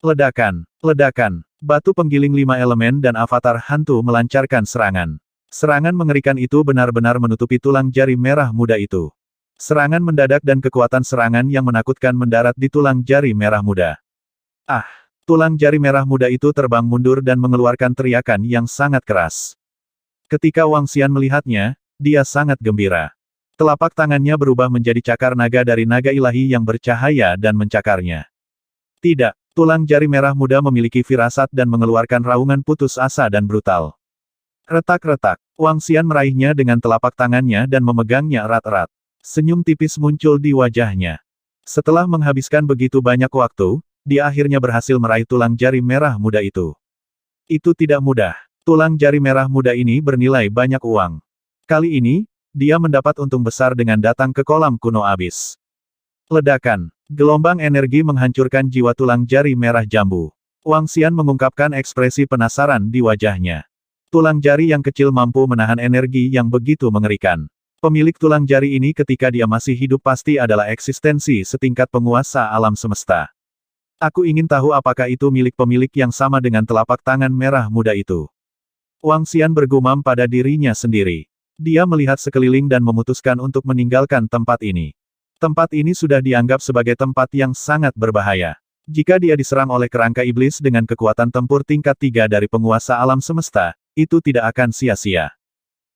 Ledakan, ledakan, batu penggiling lima elemen dan avatar hantu melancarkan serangan. Serangan mengerikan itu benar-benar menutupi tulang jari merah muda itu. Serangan mendadak dan kekuatan serangan yang menakutkan mendarat di tulang jari merah muda. Ah, tulang jari merah muda itu terbang mundur dan mengeluarkan teriakan yang sangat keras. Ketika Wang Xian melihatnya, dia sangat gembira. Telapak tangannya berubah menjadi cakar naga dari naga ilahi yang bercahaya dan mencakarnya. Tidak, Tulang jari merah muda memiliki firasat dan mengeluarkan raungan putus asa dan brutal. Retak-retak, Wang Xian meraihnya dengan telapak tangannya dan memegangnya erat-erat. Senyum tipis muncul di wajahnya. Setelah menghabiskan begitu banyak waktu, dia akhirnya berhasil meraih tulang jari merah muda itu. Itu tidak mudah. Tulang jari merah muda ini bernilai banyak uang. Kali ini, dia mendapat untung besar dengan datang ke kolam kuno abis. Ledakan. Gelombang energi menghancurkan jiwa tulang jari merah jambu. Wang Xian mengungkapkan ekspresi penasaran di wajahnya. Tulang jari yang kecil mampu menahan energi yang begitu mengerikan. Pemilik tulang jari ini ketika dia masih hidup pasti adalah eksistensi setingkat penguasa alam semesta. Aku ingin tahu apakah itu milik pemilik yang sama dengan telapak tangan merah muda itu. Wang Xian bergumam pada dirinya sendiri. Dia melihat sekeliling dan memutuskan untuk meninggalkan tempat ini. Tempat ini sudah dianggap sebagai tempat yang sangat berbahaya. Jika dia diserang oleh kerangka iblis dengan kekuatan tempur tingkat tiga dari penguasa alam semesta, itu tidak akan sia-sia.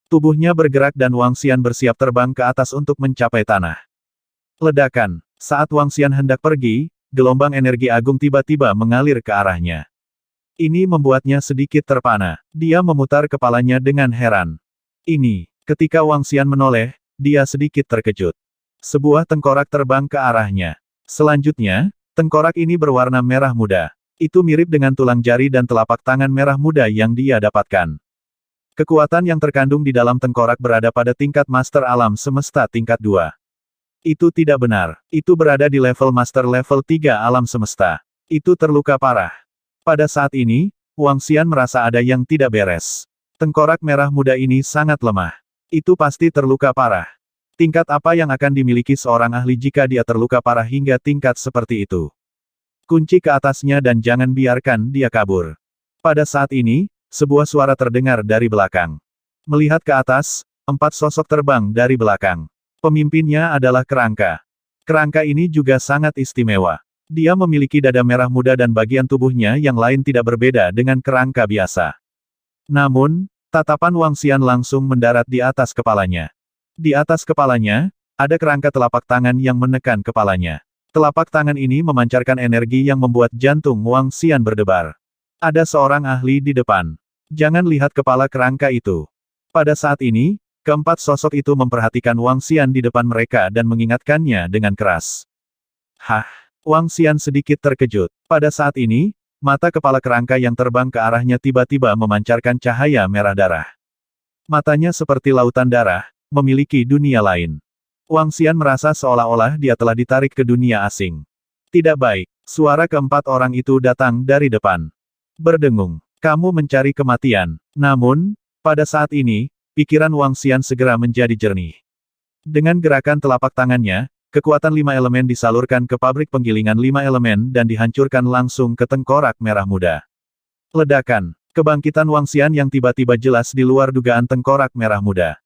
Tubuhnya bergerak dan Wang Xian bersiap terbang ke atas untuk mencapai tanah. Ledakan. Saat Wang Xian hendak pergi, gelombang energi agung tiba-tiba mengalir ke arahnya. Ini membuatnya sedikit terpana. Dia memutar kepalanya dengan heran. Ini, ketika Wang Xian menoleh, dia sedikit terkejut. Sebuah tengkorak terbang ke arahnya. Selanjutnya, tengkorak ini berwarna merah muda. Itu mirip dengan tulang jari dan telapak tangan merah muda yang dia dapatkan. Kekuatan yang terkandung di dalam tengkorak berada pada tingkat master alam semesta tingkat 2. Itu tidak benar. Itu berada di level master level 3 alam semesta. Itu terluka parah. Pada saat ini, Wang Xian merasa ada yang tidak beres. Tengkorak merah muda ini sangat lemah. Itu pasti terluka parah. Tingkat apa yang akan dimiliki seorang ahli jika dia terluka parah hingga tingkat seperti itu? Kunci ke atasnya dan jangan biarkan dia kabur. Pada saat ini, sebuah suara terdengar dari belakang. Melihat ke atas, empat sosok terbang dari belakang. Pemimpinnya adalah kerangka. Kerangka ini juga sangat istimewa. Dia memiliki dada merah muda dan bagian tubuhnya yang lain tidak berbeda dengan kerangka biasa. Namun, tatapan Wang Xian langsung mendarat di atas kepalanya. Di atas kepalanya, ada kerangka telapak tangan yang menekan kepalanya. Telapak tangan ini memancarkan energi yang membuat jantung Wang Xian berdebar. Ada seorang ahli di depan. Jangan lihat kepala kerangka itu. Pada saat ini, keempat sosok itu memperhatikan Wang Xian di depan mereka dan mengingatkannya dengan keras. Hah! Wang Xian sedikit terkejut. Pada saat ini, mata kepala kerangka yang terbang ke arahnya tiba-tiba memancarkan cahaya merah darah. Matanya seperti lautan darah, memiliki dunia lain. Wang Xian merasa seolah-olah dia telah ditarik ke dunia asing. Tidak baik, suara keempat orang itu datang dari depan. Berdengung, kamu mencari kematian. Namun, pada saat ini, pikiran Wang Xian segera menjadi jernih. Dengan gerakan telapak tangannya, kekuatan lima elemen disalurkan ke pabrik penggilingan lima elemen dan dihancurkan langsung ke tengkorak merah muda. Ledakan, kebangkitan Wang Xian yang tiba-tiba jelas di luar dugaan tengkorak merah muda.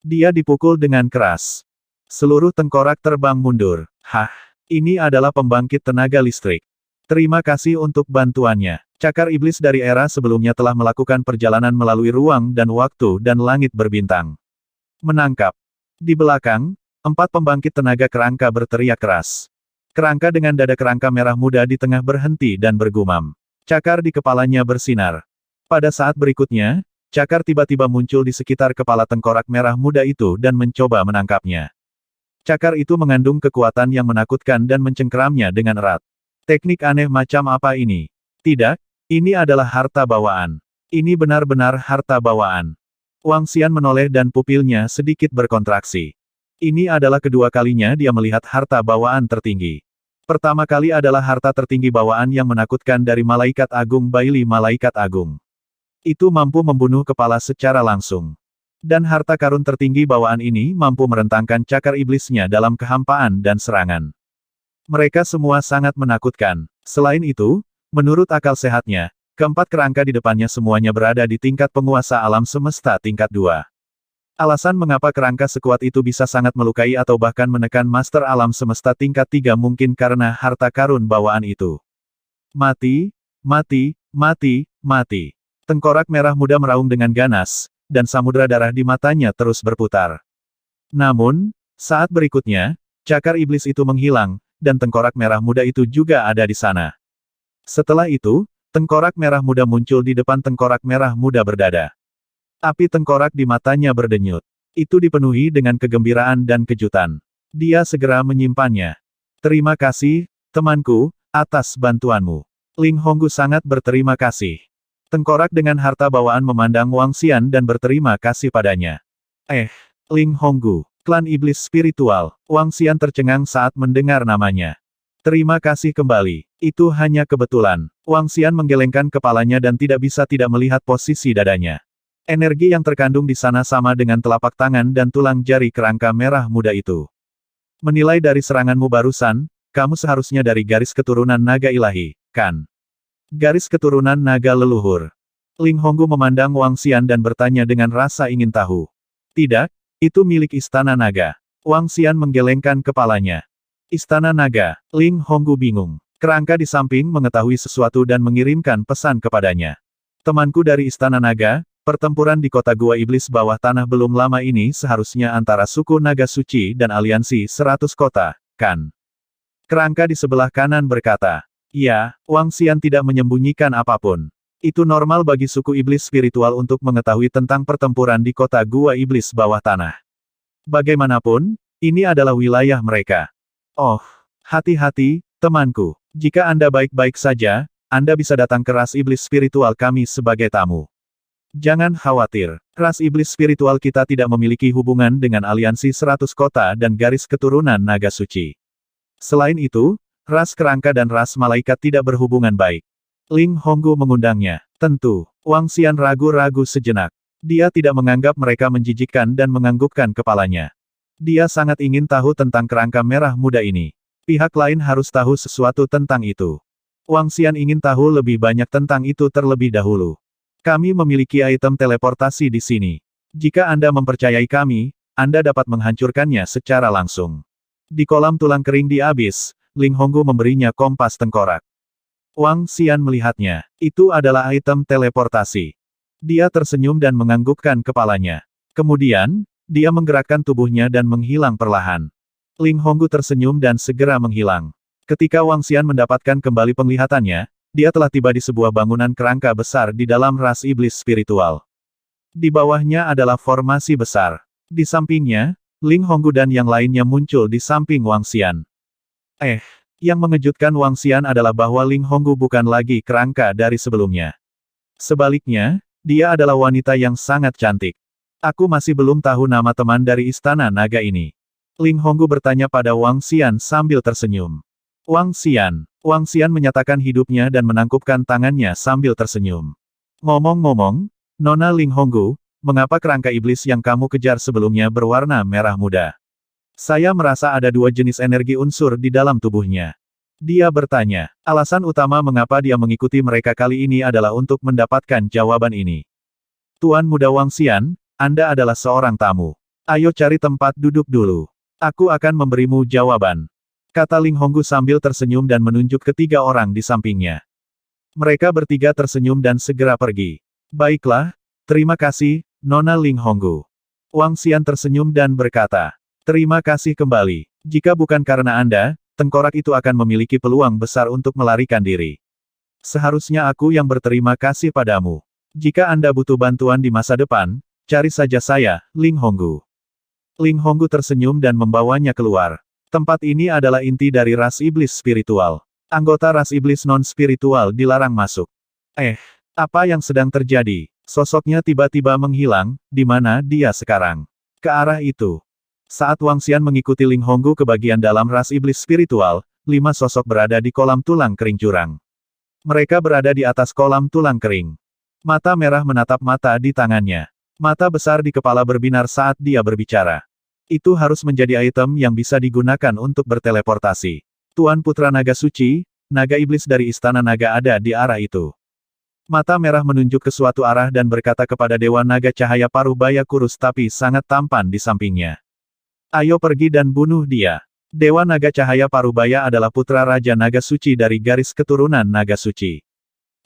Dia dipukul dengan keras. Seluruh tengkorak terbang mundur. Hah, ini adalah pembangkit tenaga listrik. Terima kasih untuk bantuannya. Cakar iblis dari era sebelumnya telah melakukan perjalanan melalui ruang dan waktu dan langit berbintang. Menangkap. Di belakang, empat pembangkit tenaga kerangka berteriak keras. Kerangka dengan dada kerangka merah muda di tengah berhenti dan bergumam. Cakar di kepalanya bersinar. Pada saat berikutnya, Cakar tiba-tiba muncul di sekitar kepala tengkorak merah muda itu dan mencoba menangkapnya. Cakar itu mengandung kekuatan yang menakutkan dan mencengkeramnya dengan erat. Teknik aneh macam apa ini? Tidak, ini adalah harta bawaan. Ini benar-benar harta bawaan. Wang Xian menoleh dan pupilnya sedikit berkontraksi. Ini adalah kedua kalinya dia melihat harta bawaan tertinggi. Pertama kali adalah harta tertinggi bawaan yang menakutkan dari Malaikat Agung Baili Malaikat Agung. Itu mampu membunuh kepala secara langsung. Dan harta karun tertinggi bawaan ini mampu merentangkan cakar iblisnya dalam kehampaan dan serangan. Mereka semua sangat menakutkan. Selain itu, menurut akal sehatnya, keempat kerangka di depannya semuanya berada di tingkat penguasa alam semesta tingkat 2. Alasan mengapa kerangka sekuat itu bisa sangat melukai atau bahkan menekan master alam semesta tingkat 3 mungkin karena harta karun bawaan itu. Mati, mati, mati, mati. Tengkorak merah muda meraung dengan ganas, dan samudera darah di matanya terus berputar. Namun, saat berikutnya, cakar iblis itu menghilang, dan tengkorak merah muda itu juga ada di sana. Setelah itu, tengkorak merah muda muncul di depan tengkorak merah muda berdada. Api tengkorak di matanya berdenyut. Itu dipenuhi dengan kegembiraan dan kejutan. Dia segera menyimpannya. Terima kasih, temanku, atas bantuanmu. Ling Honggu sangat berterima kasih. Tengkorak dengan harta bawaan memandang Wang Xian dan berterima kasih padanya. Eh, Ling Honggu, klan iblis spiritual, Wang Xian tercengang saat mendengar namanya. Terima kasih kembali, itu hanya kebetulan. Wang Xian menggelengkan kepalanya dan tidak bisa tidak melihat posisi dadanya. Energi yang terkandung di sana sama dengan telapak tangan dan tulang jari kerangka merah muda itu. Menilai dari seranganmu barusan, kamu seharusnya dari garis keturunan naga ilahi, kan? Garis keturunan naga leluhur. Ling Honggu memandang Wang Xian dan bertanya dengan rasa ingin tahu. Tidak, itu milik istana naga. Wang Xian menggelengkan kepalanya. Istana naga, Ling Honggu bingung. Kerangka di samping mengetahui sesuatu dan mengirimkan pesan kepadanya. Temanku dari istana naga, pertempuran di kota gua iblis bawah tanah belum lama ini seharusnya antara suku naga suci dan aliansi seratus kota, kan? Kerangka di sebelah kanan berkata, Ya, Wang Xian tidak menyembunyikan apapun. Itu normal bagi suku iblis spiritual untuk mengetahui tentang pertempuran di kota gua iblis bawah tanah. Bagaimanapun, ini adalah wilayah mereka. Oh, hati-hati, temanku. Jika Anda baik-baik saja, Anda bisa datang ke ras iblis spiritual kami sebagai tamu. Jangan khawatir, ras iblis spiritual kita tidak memiliki hubungan dengan aliansi seratus kota dan garis keturunan naga suci. Selain itu, Ras kerangka dan ras malaikat tidak berhubungan baik. Ling Honggu mengundangnya. Tentu, Wang Xian ragu-ragu sejenak. Dia tidak menganggap mereka menjijikkan dan menganggukkan kepalanya. Dia sangat ingin tahu tentang kerangka merah muda ini. Pihak lain harus tahu sesuatu tentang itu. Wang Xian ingin tahu lebih banyak tentang itu terlebih dahulu. Kami memiliki item teleportasi di sini. Jika Anda mempercayai kami, Anda dapat menghancurkannya secara langsung. Di kolam tulang kering di abis, Ling Honggu memberinya kompas tengkorak. Wang Xian melihatnya. Itu adalah item teleportasi. Dia tersenyum dan menganggukkan kepalanya. Kemudian, dia menggerakkan tubuhnya dan menghilang perlahan. Ling Honggu tersenyum dan segera menghilang. Ketika Wang Xian mendapatkan kembali penglihatannya, dia telah tiba di sebuah bangunan kerangka besar di dalam ras iblis spiritual. Di bawahnya adalah formasi besar. Di sampingnya, Ling Honggu dan yang lainnya muncul di samping Wang Xian. Eh, yang mengejutkan Wang Xian adalah bahwa Ling Honggu bukan lagi kerangka dari sebelumnya. Sebaliknya, dia adalah wanita yang sangat cantik. Aku masih belum tahu nama teman dari istana naga ini. Ling Honggu bertanya pada Wang Xian sambil tersenyum. Wang Xian. Wang Xian menyatakan hidupnya dan menangkupkan tangannya sambil tersenyum. Ngomong-ngomong, Nona Ling Honggu, mengapa kerangka iblis yang kamu kejar sebelumnya berwarna merah muda? Saya merasa ada dua jenis energi unsur di dalam tubuhnya. Dia bertanya, alasan utama mengapa dia mengikuti mereka kali ini adalah untuk mendapatkan jawaban ini. Tuan Muda Wang Xian, Anda adalah seorang tamu. Ayo cari tempat duduk dulu. Aku akan memberimu jawaban. Kata Ling Honggu sambil tersenyum dan menunjuk ketiga orang di sampingnya. Mereka bertiga tersenyum dan segera pergi. Baiklah, terima kasih, Nona Ling Honggu. Wang Xian tersenyum dan berkata, Terima kasih kembali. Jika bukan karena Anda, tengkorak itu akan memiliki peluang besar untuk melarikan diri. Seharusnya aku yang berterima kasih padamu. Jika Anda butuh bantuan di masa depan, cari saja saya, Ling Honggu. Ling Honggu tersenyum dan membawanya keluar. Tempat ini adalah inti dari ras iblis spiritual. Anggota ras iblis non-spiritual dilarang masuk. Eh, apa yang sedang terjadi? Sosoknya tiba-tiba menghilang, di mana dia sekarang? Ke arah itu, saat Wang Xian mengikuti Ling Honggu ke bagian dalam ras iblis spiritual, lima sosok berada di kolam tulang kering jurang. Mereka berada di atas kolam tulang kering. Mata merah menatap mata di tangannya. Mata besar di kepala berbinar saat dia berbicara. Itu harus menjadi item yang bisa digunakan untuk berteleportasi. Tuan Putra Naga Suci, naga iblis dari Istana Naga ada di arah itu. Mata merah menunjuk ke suatu arah dan berkata kepada Dewa Naga Cahaya Paruh Baya Kurus tapi sangat tampan di sampingnya. Ayo pergi dan bunuh dia. Dewa Naga Cahaya Parubaya adalah putra Raja Naga Suci dari garis keturunan Naga Suci.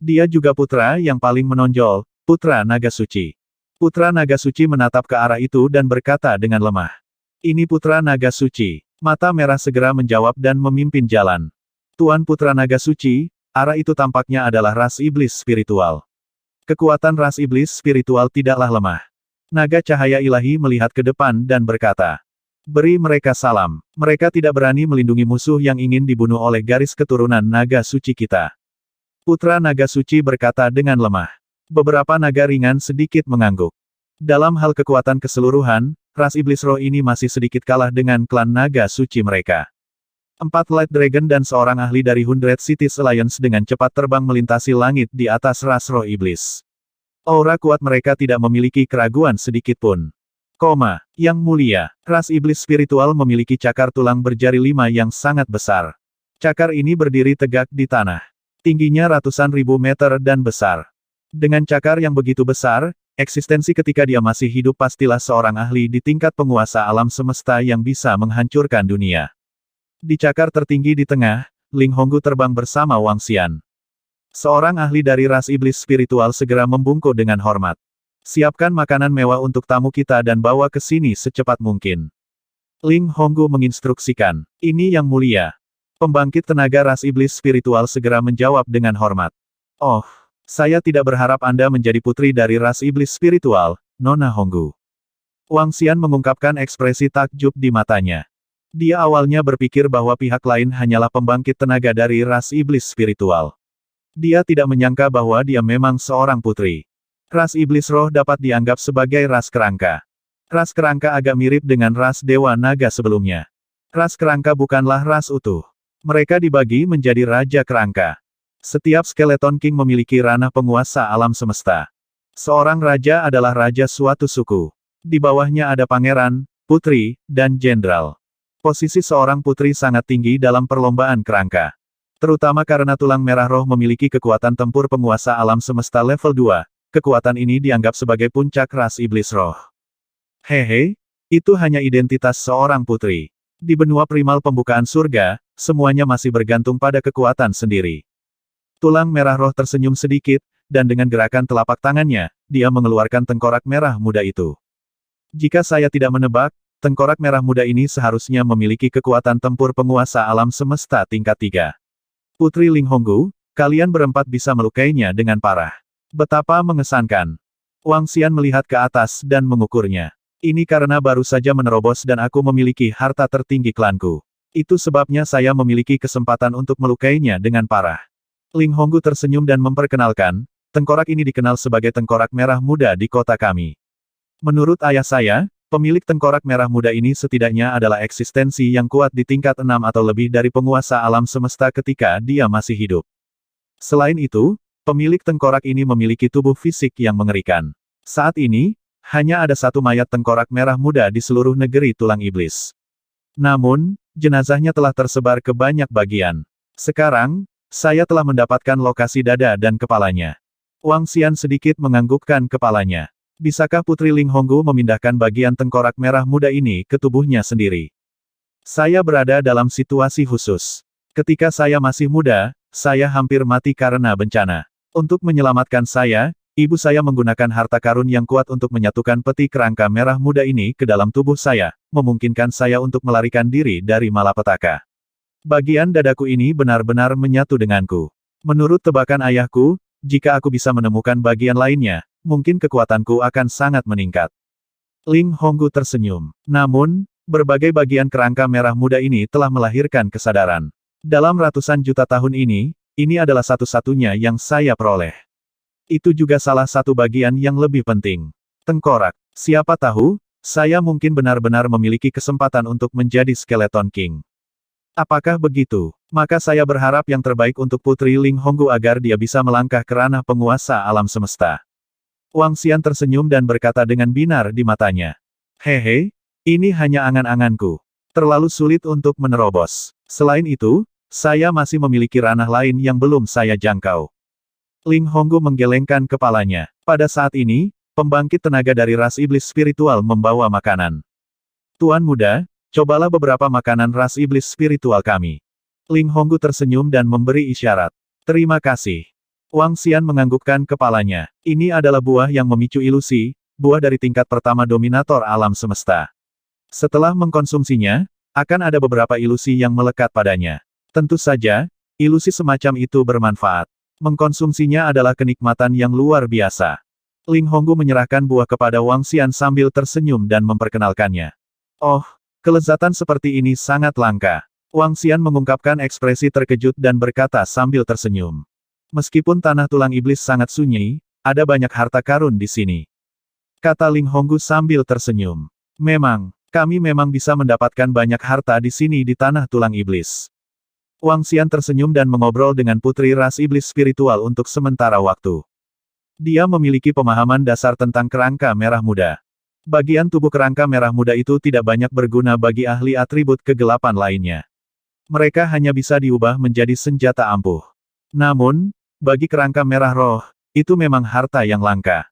Dia juga putra yang paling menonjol, putra Naga Suci. Putra Naga Suci menatap ke arah itu dan berkata dengan lemah. Ini putra Naga Suci. Mata merah segera menjawab dan memimpin jalan. Tuan Putra Naga Suci, arah itu tampaknya adalah ras iblis spiritual. Kekuatan ras iblis spiritual tidaklah lemah. Naga cahaya ilahi melihat ke depan dan berkata, Beri mereka salam. Mereka tidak berani melindungi musuh yang ingin dibunuh oleh garis keturunan naga suci kita. Putra naga suci berkata dengan lemah. Beberapa naga ringan sedikit mengangguk. Dalam hal kekuatan keseluruhan, ras iblis roh ini masih sedikit kalah dengan klan naga suci mereka. Empat Light Dragon dan seorang ahli dari Hundred Cities Alliance dengan cepat terbang melintasi langit di atas ras roh iblis. Aura kuat mereka tidak memiliki keraguan sedikit pun. Koma, yang mulia, ras iblis spiritual memiliki cakar tulang berjari lima yang sangat besar. Cakar ini berdiri tegak di tanah. Tingginya ratusan ribu meter dan besar. Dengan cakar yang begitu besar, eksistensi ketika dia masih hidup pastilah seorang ahli di tingkat penguasa alam semesta yang bisa menghancurkan dunia. Di cakar tertinggi di tengah, Ling Honggu terbang bersama Wang Xian. Seorang ahli dari ras iblis spiritual segera membungkuk dengan hormat. Siapkan makanan mewah untuk tamu kita dan bawa ke sini secepat mungkin. Ling Honggu menginstruksikan, ini yang mulia. Pembangkit tenaga ras iblis spiritual segera menjawab dengan hormat. Oh, saya tidak berharap Anda menjadi putri dari ras iblis spiritual, Nona Honggu. Wang Xian mengungkapkan ekspresi takjub di matanya. Dia awalnya berpikir bahwa pihak lain hanyalah pembangkit tenaga dari ras iblis spiritual. Dia tidak menyangka bahwa dia memang seorang putri. Ras iblis roh dapat dianggap sebagai ras kerangka. Ras kerangka agak mirip dengan ras dewa naga sebelumnya. Ras kerangka bukanlah ras utuh. Mereka dibagi menjadi raja kerangka. Setiap skeleton king memiliki ranah penguasa alam semesta. Seorang raja adalah raja suatu suku. Di bawahnya ada pangeran, putri, dan jenderal. Posisi seorang putri sangat tinggi dalam perlombaan kerangka. Terutama karena tulang merah roh memiliki kekuatan tempur penguasa alam semesta level 2, kekuatan ini dianggap sebagai puncak ras iblis roh. Hehe, itu hanya identitas seorang putri. Di benua primal pembukaan surga, semuanya masih bergantung pada kekuatan sendiri. Tulang merah roh tersenyum sedikit, dan dengan gerakan telapak tangannya, dia mengeluarkan tengkorak merah muda itu. Jika saya tidak menebak, tengkorak merah muda ini seharusnya memiliki kekuatan tempur penguasa alam semesta tingkat 3. Putri Ling Honggu, kalian berempat bisa melukainya dengan parah. Betapa mengesankan. Wang Xian melihat ke atas dan mengukurnya. Ini karena baru saja menerobos dan aku memiliki harta tertinggi klanku. Itu sebabnya saya memiliki kesempatan untuk melukainya dengan parah. Ling Honggu tersenyum dan memperkenalkan, tengkorak ini dikenal sebagai tengkorak merah muda di kota kami. Menurut ayah saya, pemilik tengkorak merah muda ini setidaknya adalah eksistensi yang kuat di tingkat enam atau lebih dari penguasa alam semesta ketika dia masih hidup. Selain itu, Pemilik tengkorak ini memiliki tubuh fisik yang mengerikan. Saat ini, hanya ada satu mayat tengkorak merah muda di seluruh negeri tulang iblis. Namun, jenazahnya telah tersebar ke banyak bagian. Sekarang, saya telah mendapatkan lokasi dada dan kepalanya. Wang Xian sedikit menganggukkan kepalanya. Bisakah Putri Ling Honggu memindahkan bagian tengkorak merah muda ini ke tubuhnya sendiri? Saya berada dalam situasi khusus. Ketika saya masih muda, saya hampir mati karena bencana. Untuk menyelamatkan saya, ibu saya menggunakan harta karun yang kuat untuk menyatukan peti kerangka merah muda ini ke dalam tubuh saya, memungkinkan saya untuk melarikan diri dari malapetaka. Bagian dadaku ini benar-benar menyatu denganku. Menurut tebakan ayahku, jika aku bisa menemukan bagian lainnya, mungkin kekuatanku akan sangat meningkat. Ling Honggu tersenyum. Namun, berbagai bagian kerangka merah muda ini telah melahirkan kesadaran. Dalam ratusan juta tahun ini, ini adalah satu-satunya yang saya peroleh. Itu juga salah satu bagian yang lebih penting. Tengkorak. Siapa tahu, saya mungkin benar-benar memiliki kesempatan untuk menjadi Skeleton King. Apakah begitu? Maka saya berharap yang terbaik untuk Putri Ling Honggu agar dia bisa melangkah ke ranah penguasa alam semesta. Wang Xian tersenyum dan berkata dengan binar di matanya. Hehe, ini hanya angan-anganku. Terlalu sulit untuk menerobos. Selain itu, saya masih memiliki ranah lain yang belum saya jangkau. Ling Honggu menggelengkan kepalanya. Pada saat ini, pembangkit tenaga dari ras iblis spiritual membawa makanan. Tuan muda, cobalah beberapa makanan ras iblis spiritual kami. Ling Honggu tersenyum dan memberi isyarat. Terima kasih. Wang Xian menganggukkan kepalanya. Ini adalah buah yang memicu ilusi, buah dari tingkat pertama dominator alam semesta. Setelah mengkonsumsinya, akan ada beberapa ilusi yang melekat padanya. Tentu saja, ilusi semacam itu bermanfaat. Mengkonsumsinya adalah kenikmatan yang luar biasa. Ling Honggu menyerahkan buah kepada Wang Xian sambil tersenyum dan memperkenalkannya. Oh, kelezatan seperti ini sangat langka. Wang Xian mengungkapkan ekspresi terkejut dan berkata sambil tersenyum. Meskipun tanah tulang iblis sangat sunyi, ada banyak harta karun di sini. Kata Ling Honggu sambil tersenyum. Memang, kami memang bisa mendapatkan banyak harta di sini di tanah tulang iblis. Wang Xian tersenyum dan mengobrol dengan putri ras iblis spiritual untuk sementara waktu. Dia memiliki pemahaman dasar tentang kerangka merah muda. Bagian tubuh kerangka merah muda itu tidak banyak berguna bagi ahli atribut kegelapan lainnya. Mereka hanya bisa diubah menjadi senjata ampuh. Namun, bagi kerangka merah roh, itu memang harta yang langka.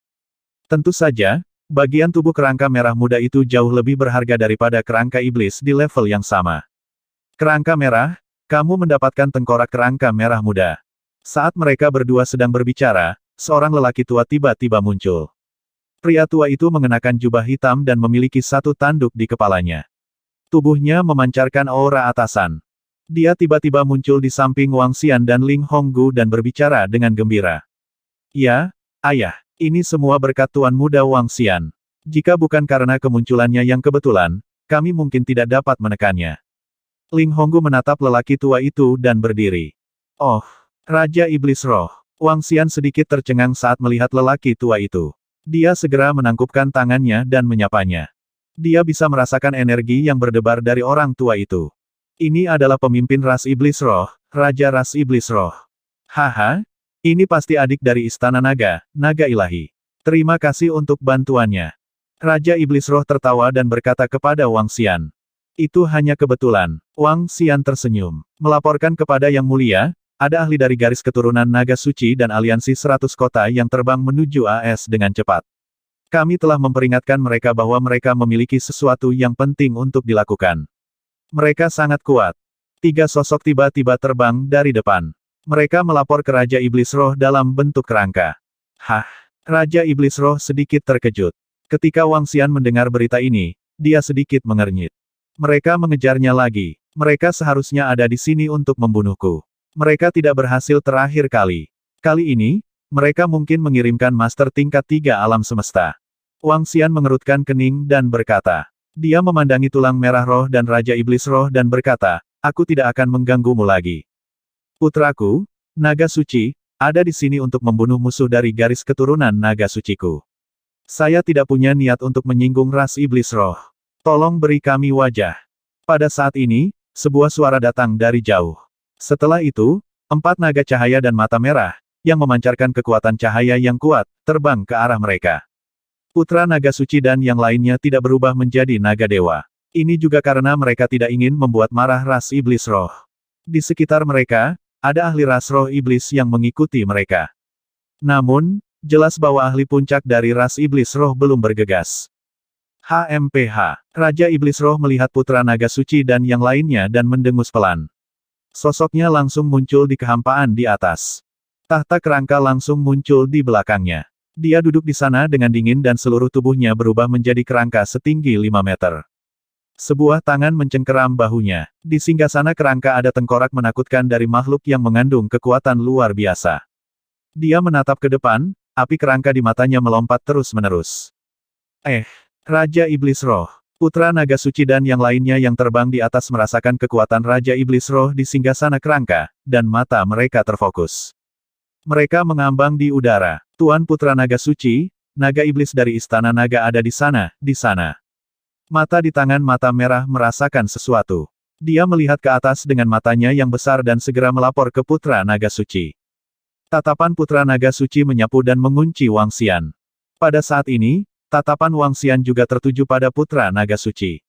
Tentu saja, bagian tubuh kerangka merah muda itu jauh lebih berharga daripada kerangka iblis di level yang sama. Kerangka merah, kamu mendapatkan tengkorak kerangka merah muda. Saat mereka berdua sedang berbicara, seorang lelaki tua tiba-tiba muncul. Pria tua itu mengenakan jubah hitam dan memiliki satu tanduk di kepalanya. Tubuhnya memancarkan aura atasan. Dia tiba-tiba muncul di samping Wang Xian dan Ling Honggu dan berbicara dengan gembira. Ya, ayah, ini semua berkat Tuan Muda Wang Xian. Jika bukan karena kemunculannya yang kebetulan, kami mungkin tidak dapat menekannya. Ling Honggu menatap lelaki tua itu dan berdiri. Oh, Raja Iblis Roh. Wang Xian sedikit tercengang saat melihat lelaki tua itu. Dia segera menangkupkan tangannya dan menyapanya. Dia bisa merasakan energi yang berdebar dari orang tua itu. Ini adalah pemimpin ras iblis roh, Raja Ras Iblis Roh. Haha, ini pasti adik dari Istana Naga, Naga Ilahi. Terima kasih untuk bantuannya. Raja Iblis Roh tertawa dan berkata kepada Wang Xian. Itu hanya kebetulan. Wang Xian tersenyum. Melaporkan kepada Yang Mulia, ada ahli dari garis keturunan Naga Suci dan aliansi Seratus kota yang terbang menuju AS dengan cepat. Kami telah memperingatkan mereka bahwa mereka memiliki sesuatu yang penting untuk dilakukan. Mereka sangat kuat. Tiga sosok tiba-tiba terbang dari depan. Mereka melapor ke Raja Iblis Roh dalam bentuk kerangka. Hah! Raja Iblis Roh sedikit terkejut. Ketika Wang Xian mendengar berita ini, dia sedikit mengernyit. Mereka mengejarnya lagi. Mereka seharusnya ada di sini untuk membunuhku. Mereka tidak berhasil terakhir kali. Kali ini, mereka mungkin mengirimkan master tingkat tiga alam semesta. Wang Xian mengerutkan kening dan berkata. Dia memandangi tulang merah roh dan Raja Iblis roh dan berkata, aku tidak akan mengganggumu lagi. Putraku, naga suci, ada di sini untuk membunuh musuh dari garis keturunan naga suciku. Saya tidak punya niat untuk menyinggung ras Iblis roh. Tolong beri kami wajah. Pada saat ini, sebuah suara datang dari jauh. Setelah itu, empat naga cahaya dan mata merah, yang memancarkan kekuatan cahaya yang kuat, terbang ke arah mereka. Putra naga suci dan yang lainnya tidak berubah menjadi naga dewa. Ini juga karena mereka tidak ingin membuat marah ras iblis roh. Di sekitar mereka, ada ahli ras roh iblis yang mengikuti mereka. Namun, jelas bahwa ahli puncak dari ras iblis roh belum bergegas. HMPH. Raja Iblis Roh melihat putra naga suci dan yang lainnya dan mendengus pelan. Sosoknya langsung muncul di kehampaan di atas. Tahta kerangka langsung muncul di belakangnya. Dia duduk di sana dengan dingin dan seluruh tubuhnya berubah menjadi kerangka setinggi 5 meter. Sebuah tangan mencengkeram bahunya. Di singgah sana kerangka ada tengkorak menakutkan dari makhluk yang mengandung kekuatan luar biasa. Dia menatap ke depan, api kerangka di matanya melompat terus-menerus. Eh, Raja Iblis Roh. Putra Naga Suci dan yang lainnya yang terbang di atas merasakan kekuatan Raja Iblis Roh di singgasana kerangka, dan mata mereka terfokus. Mereka mengambang di udara. Tuan Putra Naga Suci, Naga Iblis dari Istana Naga ada di sana, di sana. Mata di tangan mata merah merasakan sesuatu. Dia melihat ke atas dengan matanya yang besar dan segera melapor ke Putra Naga Suci. Tatapan Putra Naga Suci menyapu dan mengunci Wang Xian. Pada saat ini, Tatapan Wang Xian juga tertuju pada putra naga suci.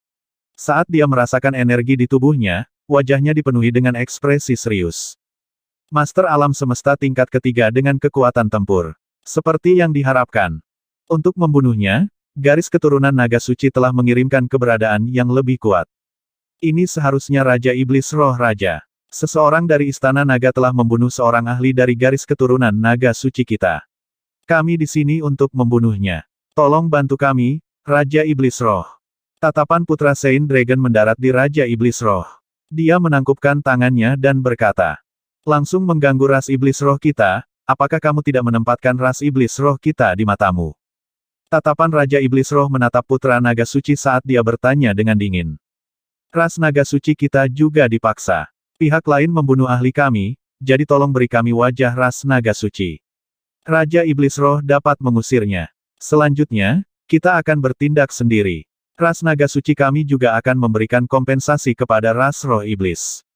Saat dia merasakan energi di tubuhnya, wajahnya dipenuhi dengan ekspresi serius. Master alam semesta tingkat ketiga dengan kekuatan tempur. Seperti yang diharapkan. Untuk membunuhnya, garis keturunan naga suci telah mengirimkan keberadaan yang lebih kuat. Ini seharusnya Raja Iblis Roh Raja. Seseorang dari Istana Naga telah membunuh seorang ahli dari garis keturunan naga suci kita. Kami di sini untuk membunuhnya. Tolong bantu kami, Raja Iblis Roh. Tatapan Putra Saint Dragon mendarat di Raja Iblis Roh. Dia menangkupkan tangannya dan berkata, Langsung mengganggu ras iblis roh kita, apakah kamu tidak menempatkan ras iblis roh kita di matamu? Tatapan Raja Iblis Roh menatap Putra Naga Suci saat dia bertanya dengan dingin. Ras Naga Suci kita juga dipaksa. Pihak lain membunuh ahli kami, jadi tolong beri kami wajah ras Naga Suci. Raja Iblis Roh dapat mengusirnya. Selanjutnya, kita akan bertindak sendiri. Ras naga suci kami juga akan memberikan kompensasi kepada ras roh iblis.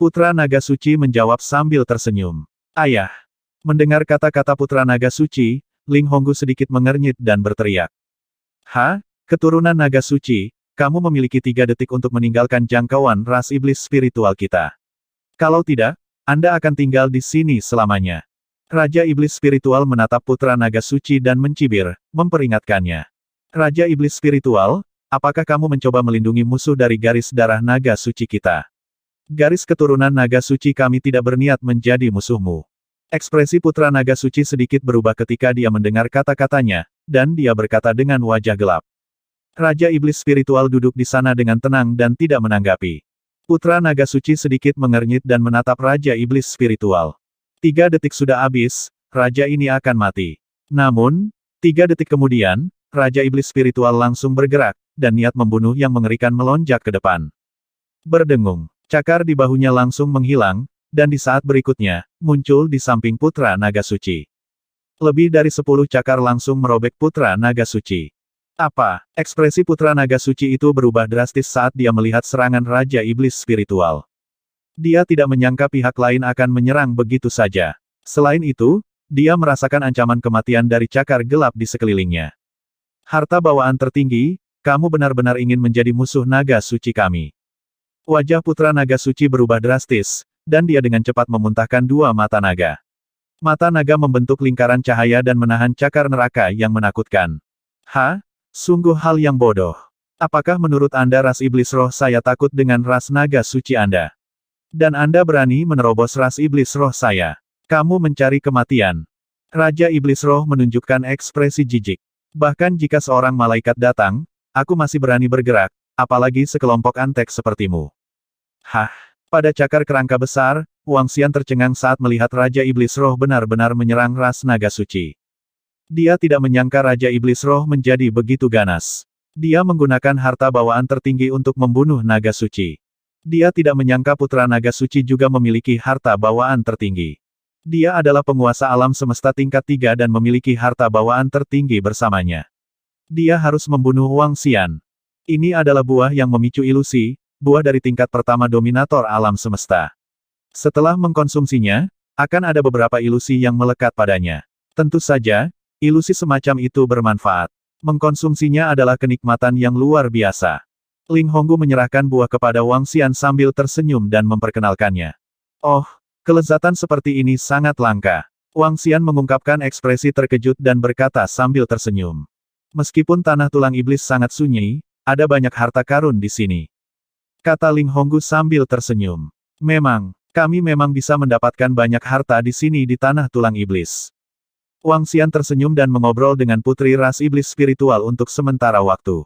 Putra naga suci menjawab sambil tersenyum. Ayah. Mendengar kata-kata putra naga suci, Ling Honggu sedikit mengernyit dan berteriak. Ha, keturunan naga suci, kamu memiliki tiga detik untuk meninggalkan jangkauan ras iblis spiritual kita. Kalau tidak, Anda akan tinggal di sini selamanya. Raja Iblis Spiritual menatap Putra Naga Suci dan mencibir, memperingatkannya. Raja Iblis Spiritual, apakah kamu mencoba melindungi musuh dari garis darah Naga Suci kita? Garis keturunan Naga Suci kami tidak berniat menjadi musuhmu. Ekspresi Putra Naga Suci sedikit berubah ketika dia mendengar kata-katanya, dan dia berkata dengan wajah gelap. Raja Iblis Spiritual duduk di sana dengan tenang dan tidak menanggapi. Putra Naga Suci sedikit mengernyit dan menatap Raja Iblis Spiritual. Tiga detik sudah habis, raja ini akan mati. Namun, tiga detik kemudian, Raja Iblis Spiritual langsung bergerak, dan niat membunuh yang mengerikan melonjak ke depan. Berdengung, cakar di bahunya langsung menghilang, dan di saat berikutnya, muncul di samping Putra Naga Suci. Lebih dari sepuluh cakar langsung merobek Putra Naga Suci. Apa? Ekspresi Putra Naga Suci itu berubah drastis saat dia melihat serangan Raja Iblis Spiritual. Dia tidak menyangka pihak lain akan menyerang begitu saja. Selain itu, dia merasakan ancaman kematian dari cakar gelap di sekelilingnya. Harta bawaan tertinggi, kamu benar-benar ingin menjadi musuh naga suci kami. Wajah putra naga suci berubah drastis, dan dia dengan cepat memuntahkan dua mata naga. Mata naga membentuk lingkaran cahaya dan menahan cakar neraka yang menakutkan. Ha? Sungguh hal yang bodoh. Apakah menurut Anda ras iblis roh saya takut dengan ras naga suci Anda? Dan Anda berani menerobos ras iblis roh saya. Kamu mencari kematian. Raja Iblis Roh menunjukkan ekspresi jijik. Bahkan jika seorang malaikat datang, aku masih berani bergerak, apalagi sekelompok antek sepertimu. Hah? Pada cakar kerangka besar, Wang Xian tercengang saat melihat Raja Iblis Roh benar-benar menyerang ras naga suci. Dia tidak menyangka Raja Iblis Roh menjadi begitu ganas. Dia menggunakan harta bawaan tertinggi untuk membunuh naga suci. Dia tidak menyangka putra naga suci juga memiliki harta bawaan tertinggi. Dia adalah penguasa alam semesta tingkat tiga dan memiliki harta bawaan tertinggi bersamanya. Dia harus membunuh Wang Xian. Ini adalah buah yang memicu ilusi, buah dari tingkat pertama dominator alam semesta. Setelah mengkonsumsinya, akan ada beberapa ilusi yang melekat padanya. Tentu saja, ilusi semacam itu bermanfaat. Mengkonsumsinya adalah kenikmatan yang luar biasa. Ling Honggu menyerahkan buah kepada Wang Xian sambil tersenyum dan memperkenalkannya. Oh, kelezatan seperti ini sangat langka. Wang Xian mengungkapkan ekspresi terkejut dan berkata sambil tersenyum. Meskipun tanah tulang iblis sangat sunyi, ada banyak harta karun di sini. Kata Ling Honggu sambil tersenyum. Memang, kami memang bisa mendapatkan banyak harta di sini di tanah tulang iblis. Wang Xian tersenyum dan mengobrol dengan putri ras iblis spiritual untuk sementara waktu.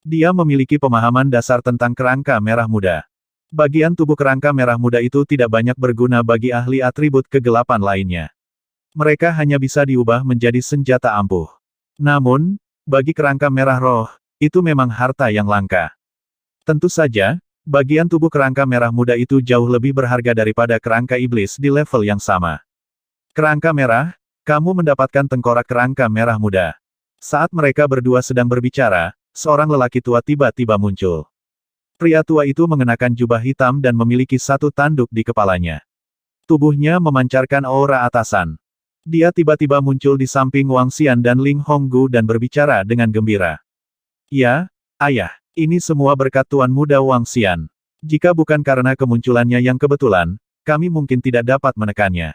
Dia memiliki pemahaman dasar tentang kerangka merah muda. Bagian tubuh kerangka merah muda itu tidak banyak berguna bagi ahli atribut kegelapan lainnya. Mereka hanya bisa diubah menjadi senjata ampuh. Namun, bagi kerangka merah roh, itu memang harta yang langka. Tentu saja, bagian tubuh kerangka merah muda itu jauh lebih berharga daripada kerangka iblis di level yang sama. Kerangka merah, kamu mendapatkan tengkorak kerangka merah muda. Saat mereka berdua sedang berbicara, seorang lelaki tua tiba-tiba muncul. Pria tua itu mengenakan jubah hitam dan memiliki satu tanduk di kepalanya. Tubuhnya memancarkan aura atasan. Dia tiba-tiba muncul di samping Wang Xian dan Ling Honggu dan berbicara dengan gembira. Ya, ayah, ini semua berkat Tuan Muda Wang Xian. Jika bukan karena kemunculannya yang kebetulan, kami mungkin tidak dapat menekannya.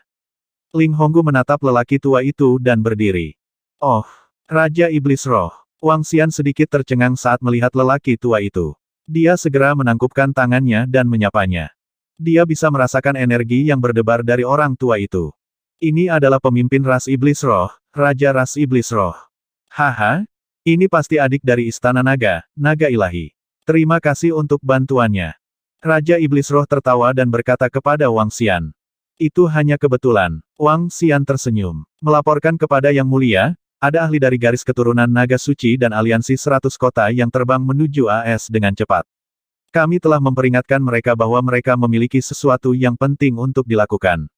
Ling Honggu menatap lelaki tua itu dan berdiri. Oh, Raja Iblis Roh. Wang Xian sedikit tercengang saat melihat lelaki tua itu. Dia segera menangkupkan tangannya dan menyapanya. Dia bisa merasakan energi yang berdebar dari orang tua itu. Ini adalah pemimpin ras iblis roh, raja ras iblis roh. Haha, ini pasti adik dari istana naga, naga ilahi. Terima kasih untuk bantuannya. Raja iblis roh tertawa dan berkata kepada Wang Xian. Itu hanya kebetulan. Wang Xian tersenyum. Melaporkan kepada Yang Mulia, ada ahli dari garis keturunan Naga Suci dan aliansi Seratus kota yang terbang menuju AS dengan cepat. Kami telah memperingatkan mereka bahwa mereka memiliki sesuatu yang penting untuk dilakukan.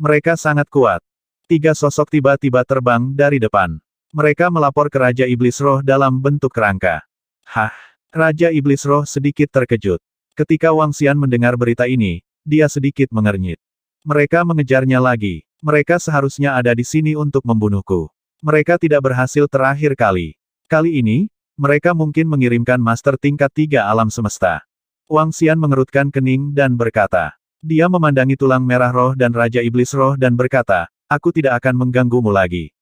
Mereka sangat kuat. Tiga sosok tiba-tiba terbang dari depan. Mereka melapor ke Raja Iblis Roh dalam bentuk kerangka. Hah! Raja Iblis Roh sedikit terkejut. Ketika Wang Xian mendengar berita ini, dia sedikit mengernyit. Mereka mengejarnya lagi. Mereka seharusnya ada di sini untuk membunuhku. Mereka tidak berhasil terakhir kali. Kali ini, mereka mungkin mengirimkan master tingkat tiga alam semesta. Wang Xian mengerutkan kening dan berkata. Dia memandangi tulang merah roh dan Raja Iblis roh dan berkata, aku tidak akan mengganggumu lagi.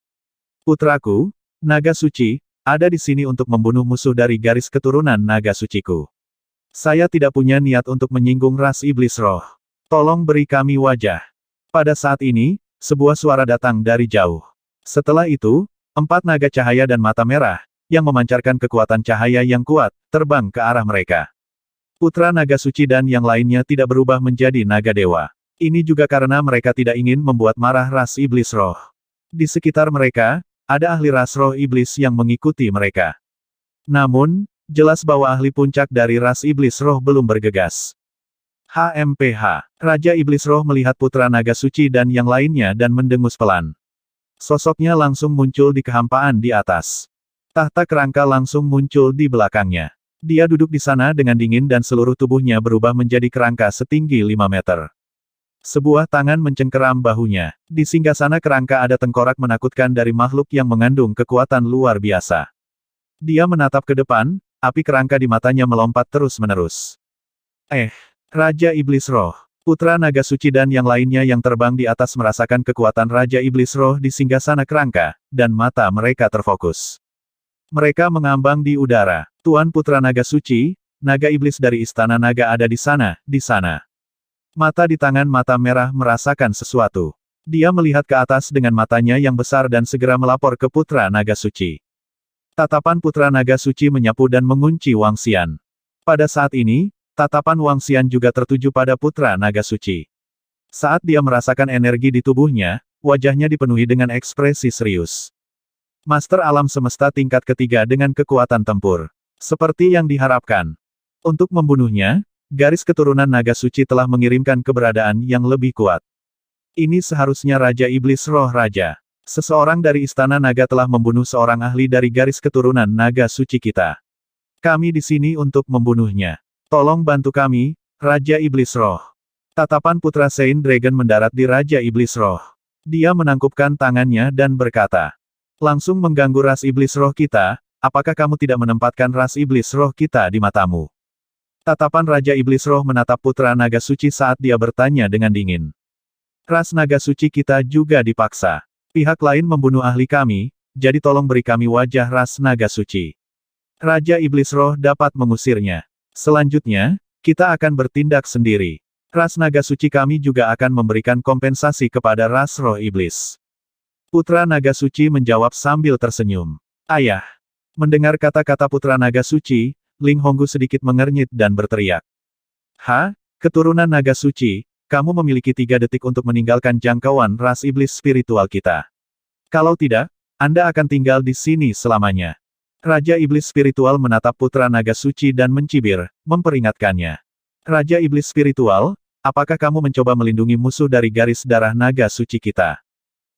Putraku, naga suci, ada di sini untuk membunuh musuh dari garis keturunan naga suciku. Saya tidak punya niat untuk menyinggung ras Iblis roh. Tolong beri kami wajah. Pada saat ini, sebuah suara datang dari jauh. Setelah itu, empat naga cahaya dan mata merah, yang memancarkan kekuatan cahaya yang kuat, terbang ke arah mereka. Putra Naga Suci dan yang lainnya tidak berubah menjadi Naga Dewa. Ini juga karena mereka tidak ingin membuat marah ras iblis roh. Di sekitar mereka, ada ahli ras roh iblis yang mengikuti mereka. Namun, jelas bahwa ahli puncak dari ras iblis roh belum bergegas. HMPH, Raja Iblis Roh melihat putra naga suci dan yang lainnya dan mendengus pelan. Sosoknya langsung muncul di kehampaan di atas. Tahta kerangka langsung muncul di belakangnya. Dia duduk di sana dengan dingin dan seluruh tubuhnya berubah menjadi kerangka setinggi 5 meter. Sebuah tangan mencengkeram bahunya. Di singgah sana kerangka ada tengkorak menakutkan dari makhluk yang mengandung kekuatan luar biasa. Dia menatap ke depan, api kerangka di matanya melompat terus-menerus. Eh, Raja Iblis Roh. Putra Naga Suci dan yang lainnya yang terbang di atas merasakan kekuatan Raja Iblis Roh di singgasana kerangka, dan mata mereka terfokus. Mereka mengambang di udara. Tuan Putra Naga Suci, Naga Iblis dari Istana Naga ada di sana, di sana. Mata di tangan mata merah merasakan sesuatu. Dia melihat ke atas dengan matanya yang besar dan segera melapor ke Putra Naga Suci. Tatapan Putra Naga Suci menyapu dan mengunci Wang Xian. Pada saat ini, Tatapan Wang Xian juga tertuju pada putra naga suci. Saat dia merasakan energi di tubuhnya, wajahnya dipenuhi dengan ekspresi serius. Master alam semesta tingkat ketiga dengan kekuatan tempur. Seperti yang diharapkan. Untuk membunuhnya, garis keturunan naga suci telah mengirimkan keberadaan yang lebih kuat. Ini seharusnya Raja Iblis Roh Raja. Seseorang dari Istana Naga telah membunuh seorang ahli dari garis keturunan naga suci kita. Kami di sini untuk membunuhnya. Tolong bantu kami, Raja Iblis Roh. Tatapan Putra Saint Dragon mendarat di Raja Iblis Roh. Dia menangkupkan tangannya dan berkata, Langsung mengganggu ras iblis roh kita, apakah kamu tidak menempatkan ras iblis roh kita di matamu? Tatapan Raja Iblis Roh menatap Putra Naga Suci saat dia bertanya dengan dingin. Ras Naga Suci kita juga dipaksa. Pihak lain membunuh ahli kami, jadi tolong beri kami wajah ras Naga Suci. Raja Iblis Roh dapat mengusirnya. Selanjutnya, kita akan bertindak sendiri. Ras naga suci kami juga akan memberikan kompensasi kepada ras roh iblis. Putra naga suci menjawab sambil tersenyum. Ayah. Mendengar kata-kata putra naga suci, Ling Honggu sedikit mengernyit dan berteriak. Ha, keturunan naga suci, kamu memiliki tiga detik untuk meninggalkan jangkauan ras iblis spiritual kita. Kalau tidak, Anda akan tinggal di sini selamanya. Raja Iblis Spiritual menatap Putra Naga Suci dan mencibir, memperingatkannya. Raja Iblis Spiritual, apakah kamu mencoba melindungi musuh dari garis darah Naga Suci kita?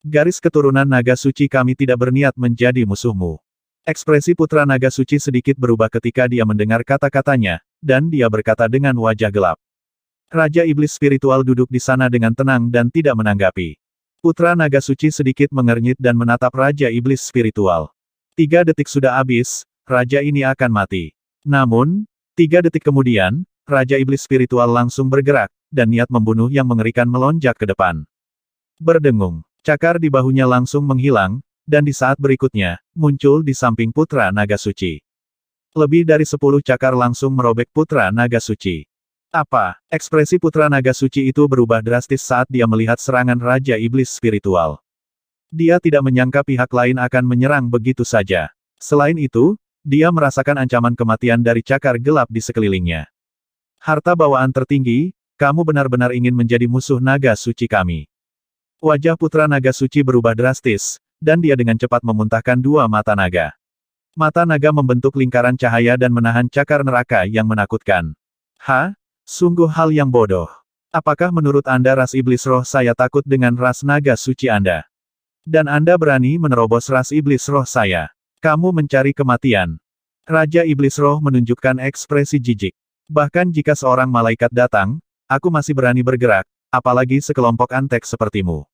Garis keturunan Naga Suci kami tidak berniat menjadi musuhmu. Ekspresi Putra Naga Suci sedikit berubah ketika dia mendengar kata-katanya, dan dia berkata dengan wajah gelap. Raja Iblis Spiritual duduk di sana dengan tenang dan tidak menanggapi. Putra Naga Suci sedikit mengernyit dan menatap Raja Iblis Spiritual. Tiga detik sudah habis, raja ini akan mati. Namun, tiga detik kemudian, Raja Iblis Spiritual langsung bergerak, dan niat membunuh yang mengerikan melonjak ke depan. Berdengung, cakar di bahunya langsung menghilang, dan di saat berikutnya, muncul di samping Putra Naga Suci. Lebih dari sepuluh cakar langsung merobek Putra Naga Suci. Apa? Ekspresi Putra Naga Suci itu berubah drastis saat dia melihat serangan Raja Iblis Spiritual. Dia tidak menyangka pihak lain akan menyerang begitu saja. Selain itu, dia merasakan ancaman kematian dari cakar gelap di sekelilingnya. Harta bawaan tertinggi, kamu benar-benar ingin menjadi musuh naga suci kami. Wajah putra naga suci berubah drastis, dan dia dengan cepat memuntahkan dua mata naga. Mata naga membentuk lingkaran cahaya dan menahan cakar neraka yang menakutkan. Ha? Sungguh hal yang bodoh. Apakah menurut Anda ras iblis roh saya takut dengan ras naga suci Anda? Dan Anda berani menerobos ras iblis roh saya. Kamu mencari kematian. Raja Iblis Roh menunjukkan ekspresi jijik. Bahkan jika seorang malaikat datang, aku masih berani bergerak, apalagi sekelompok antek sepertimu.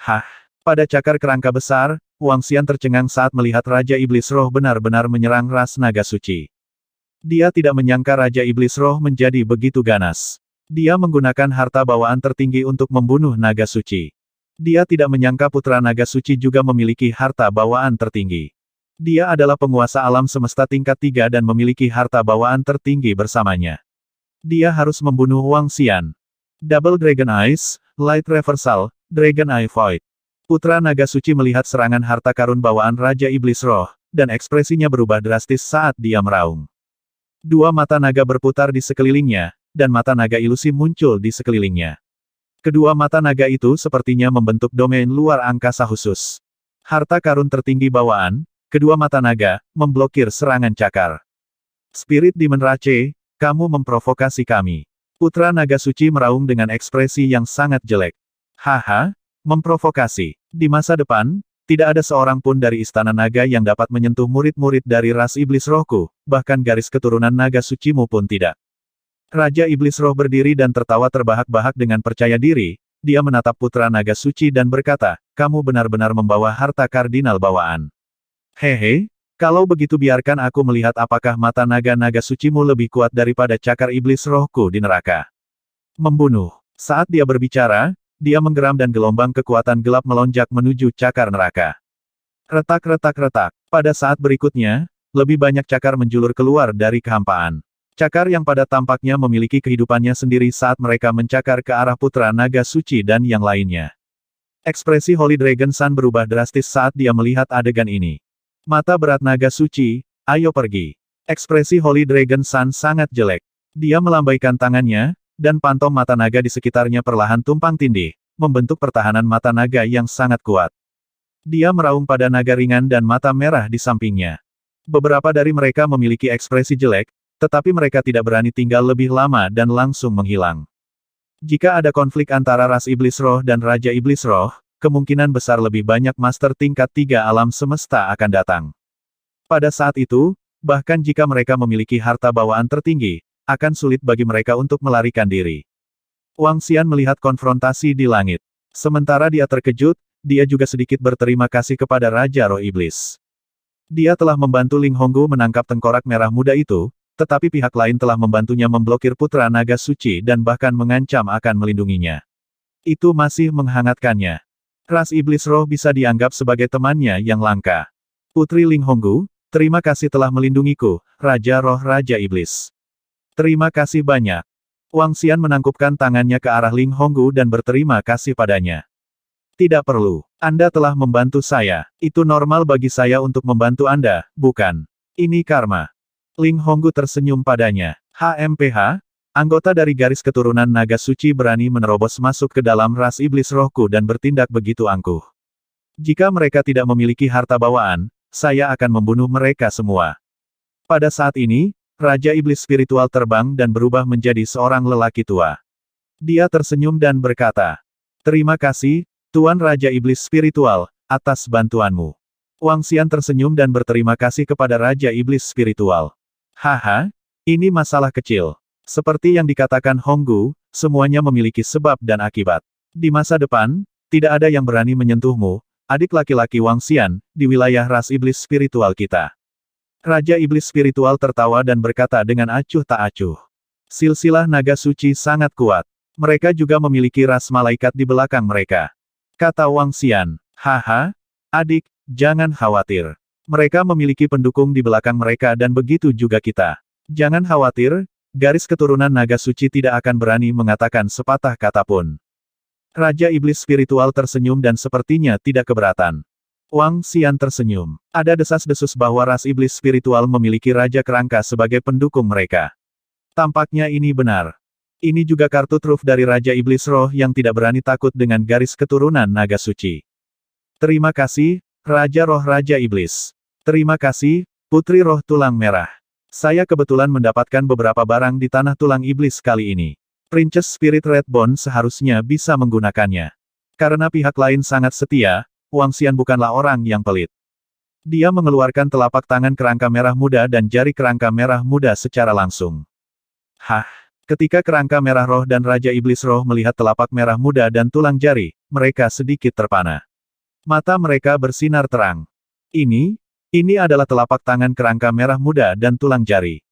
Hah? Pada cakar kerangka besar, Wang Xian tercengang saat melihat Raja Iblis Roh benar-benar menyerang ras naga suci. Dia tidak menyangka Raja Iblis Roh menjadi begitu ganas. Dia menggunakan harta bawaan tertinggi untuk membunuh naga suci. Dia tidak menyangka putra naga suci juga memiliki harta bawaan tertinggi. Dia adalah penguasa alam semesta tingkat tiga dan memiliki harta bawaan tertinggi bersamanya. Dia harus membunuh Wang Xian. Double Dragon Eyes, Light Reversal, Dragon Eye Void. Putra Naga Suci melihat serangan harta karun bawaan Raja Iblis Roh, dan ekspresinya berubah drastis saat dia meraung. Dua mata naga berputar di sekelilingnya, dan mata naga ilusi muncul di sekelilingnya. Kedua mata naga itu sepertinya membentuk domain luar angkasa khusus. Harta karun tertinggi bawaan, kedua mata naga, memblokir serangan cakar. Spirit Demon Rache, kamu memprovokasi kami. Putra Naga Suci meraung dengan ekspresi yang sangat jelek. Haha, memprovokasi. Di masa depan, tidak ada seorang pun dari Istana Naga yang dapat menyentuh murid-murid dari ras iblis rohku, bahkan garis keturunan Naga Sucimu pun tidak. Raja Iblis Roh berdiri dan tertawa terbahak-bahak dengan percaya diri, dia menatap putra naga suci dan berkata, kamu benar-benar membawa harta kardinal bawaan. Hehe, kalau begitu biarkan aku melihat apakah mata naga-naga sucimu lebih kuat daripada cakar iblis rohku di neraka. Membunuh. Saat dia berbicara, dia menggeram dan gelombang kekuatan gelap melonjak menuju cakar neraka. Retak-retak-retak. Pada saat berikutnya, lebih banyak cakar menjulur keluar dari kehampaan. Cakar yang pada tampaknya memiliki kehidupannya sendiri saat mereka mencakar ke arah putra naga suci dan yang lainnya. Ekspresi Holy Dragon Sun berubah drastis saat dia melihat adegan ini. Mata berat naga suci, ayo pergi. Ekspresi Holy Dragon Sun sangat jelek. Dia melambaikan tangannya, dan pantom mata naga di sekitarnya perlahan tumpang tindih, membentuk pertahanan mata naga yang sangat kuat. Dia meraung pada naga ringan dan mata merah di sampingnya. Beberapa dari mereka memiliki ekspresi jelek, tetapi mereka tidak berani tinggal lebih lama dan langsung menghilang. Jika ada konflik antara ras iblis roh dan raja iblis roh, kemungkinan besar lebih banyak master tingkat tiga alam semesta akan datang. Pada saat itu, bahkan jika mereka memiliki harta bawaan tertinggi, akan sulit bagi mereka untuk melarikan diri. Wang Xian melihat konfrontasi di langit. Sementara dia terkejut, dia juga sedikit berterima kasih kepada Raja Roh Iblis. Dia telah membantu Ling Honggu menangkap tengkorak merah muda itu, tetapi pihak lain telah membantunya memblokir putra naga suci dan bahkan mengancam akan melindunginya. Itu masih menghangatkannya. Ras iblis roh bisa dianggap sebagai temannya yang langka. Putri Ling Honggu, terima kasih telah melindungiku, Raja Roh Raja Iblis. Terima kasih banyak. Wang Xian menangkupkan tangannya ke arah Ling Honggu dan berterima kasih padanya. Tidak perlu. Anda telah membantu saya. Itu normal bagi saya untuk membantu Anda, bukan? Ini karma. Ling Honggu tersenyum padanya. HMPH, anggota dari garis keturunan naga suci berani menerobos masuk ke dalam ras iblis rohku dan bertindak begitu angkuh. Jika mereka tidak memiliki harta bawaan, saya akan membunuh mereka semua. Pada saat ini, Raja Iblis Spiritual terbang dan berubah menjadi seorang lelaki tua. Dia tersenyum dan berkata, Terima kasih, Tuan Raja Iblis Spiritual, atas bantuanmu. Wang Xian tersenyum dan berterima kasih kepada Raja Iblis Spiritual. Haha, ini masalah kecil. Seperti yang dikatakan Honggu, semuanya memiliki sebab dan akibat. Di masa depan, tidak ada yang berani menyentuhmu, adik laki-laki Wang Xian, di wilayah ras iblis spiritual kita. Raja iblis spiritual tertawa dan berkata dengan acuh tak acuh. Silsilah naga suci sangat kuat. Mereka juga memiliki ras malaikat di belakang mereka. Kata Wang Xian, haha, adik, jangan khawatir. Mereka memiliki pendukung di belakang mereka dan begitu juga kita. Jangan khawatir, garis keturunan naga suci tidak akan berani mengatakan sepatah kata pun. Raja Iblis spiritual tersenyum dan sepertinya tidak keberatan. Wang Xian tersenyum. Ada desas-desus bahwa ras iblis spiritual memiliki Raja Kerangka sebagai pendukung mereka. Tampaknya ini benar. Ini juga kartu truf dari Raja Iblis Roh yang tidak berani takut dengan garis keturunan naga suci. Terima kasih, Raja Roh Raja Iblis. Terima kasih, Putri Roh Tulang Merah. Saya kebetulan mendapatkan beberapa barang di Tanah Tulang Iblis kali ini. Princess Spirit Red Bone seharusnya bisa menggunakannya. Karena pihak lain sangat setia, Wang Xian bukanlah orang yang pelit. Dia mengeluarkan telapak tangan kerangka merah muda dan jari kerangka merah muda secara langsung. Hah! Ketika kerangka merah roh dan Raja Iblis roh melihat telapak merah muda dan tulang jari, mereka sedikit terpana. Mata mereka bersinar terang. Ini, ini adalah telapak tangan kerangka merah muda dan tulang jari.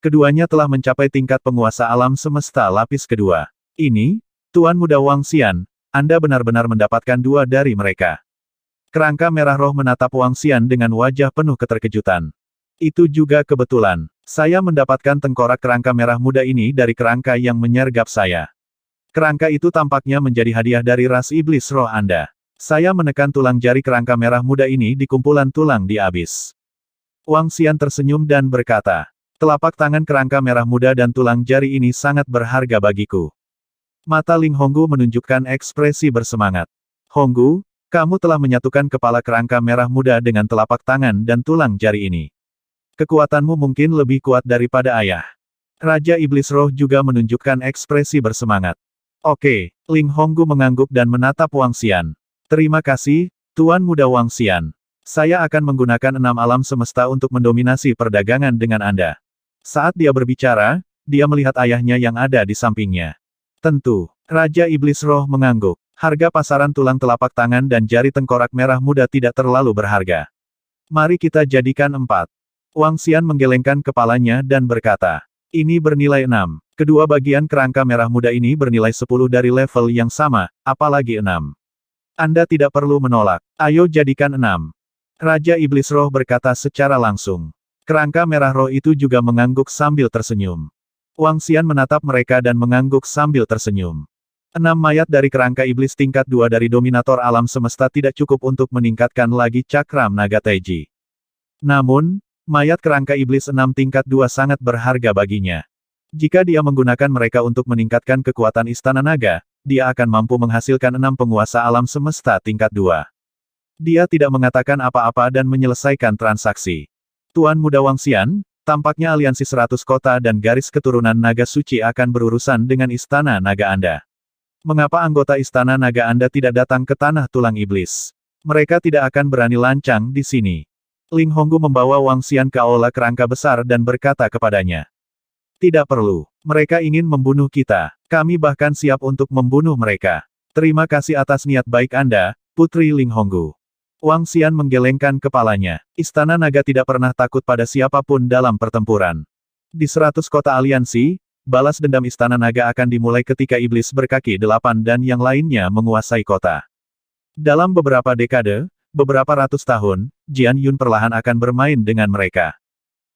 Keduanya telah mencapai tingkat penguasa alam semesta lapis kedua. Ini, Tuan Muda Wang Xian, Anda benar-benar mendapatkan dua dari mereka. Kerangka merah roh menatap Wang Xian dengan wajah penuh keterkejutan. Itu juga kebetulan. Saya mendapatkan tengkorak kerangka merah muda ini dari kerangka yang menyergap saya. Kerangka itu tampaknya menjadi hadiah dari ras iblis roh Anda. Saya menekan tulang jari kerangka merah muda ini di kumpulan tulang di abis. Wang Xian tersenyum dan berkata, Telapak tangan kerangka merah muda dan tulang jari ini sangat berharga bagiku. Mata Ling Honggu menunjukkan ekspresi bersemangat. Honggu, kamu telah menyatukan kepala kerangka merah muda dengan telapak tangan dan tulang jari ini. Kekuatanmu mungkin lebih kuat daripada ayah. Raja Iblis Roh juga menunjukkan ekspresi bersemangat. Oke, Ling Honggu mengangguk dan menatap Wang Xian. Terima kasih, Tuan Muda Wang Xian. Saya akan menggunakan enam alam semesta untuk mendominasi perdagangan dengan Anda. Saat dia berbicara, dia melihat ayahnya yang ada di sampingnya. Tentu, Raja Iblis Roh mengangguk. Harga pasaran tulang telapak tangan dan jari tengkorak merah muda tidak terlalu berharga. Mari kita jadikan empat. Wang Xian menggelengkan kepalanya dan berkata, ini bernilai enam. Kedua bagian kerangka merah muda ini bernilai sepuluh dari level yang sama, apalagi enam. Anda tidak perlu menolak. Ayo jadikan enam. Raja Iblis Roh berkata secara langsung. Kerangka merah roh itu juga mengangguk sambil tersenyum. Wang Xian menatap mereka dan mengangguk sambil tersenyum. Enam mayat dari kerangka iblis tingkat dua dari dominator alam semesta tidak cukup untuk meningkatkan lagi cakram naga Teji. Namun, mayat kerangka iblis enam tingkat dua sangat berharga baginya. Jika dia menggunakan mereka untuk meningkatkan kekuatan istana naga, dia akan mampu menghasilkan enam penguasa alam semesta tingkat dua. Dia tidak mengatakan apa-apa dan menyelesaikan transaksi. Tuan Muda Wang Xian, tampaknya aliansi seratus kota dan garis keturunan naga suci akan berurusan dengan istana naga Anda. Mengapa anggota istana naga Anda tidak datang ke tanah tulang iblis? Mereka tidak akan berani lancang di sini. Ling Honggu membawa Wang Xian ke aula kerangka besar dan berkata kepadanya. Tidak perlu. Mereka ingin membunuh kita. Kami bahkan siap untuk membunuh mereka. Terima kasih atas niat baik Anda, Putri Ling Honggu. Wang Xian menggelengkan kepalanya. Istana Naga tidak pernah takut pada siapapun dalam pertempuran. Di seratus kota aliansi, balas dendam Istana Naga akan dimulai ketika iblis berkaki delapan dan yang lainnya menguasai kota. Dalam beberapa dekade, beberapa ratus tahun, Jian Yun perlahan akan bermain dengan mereka.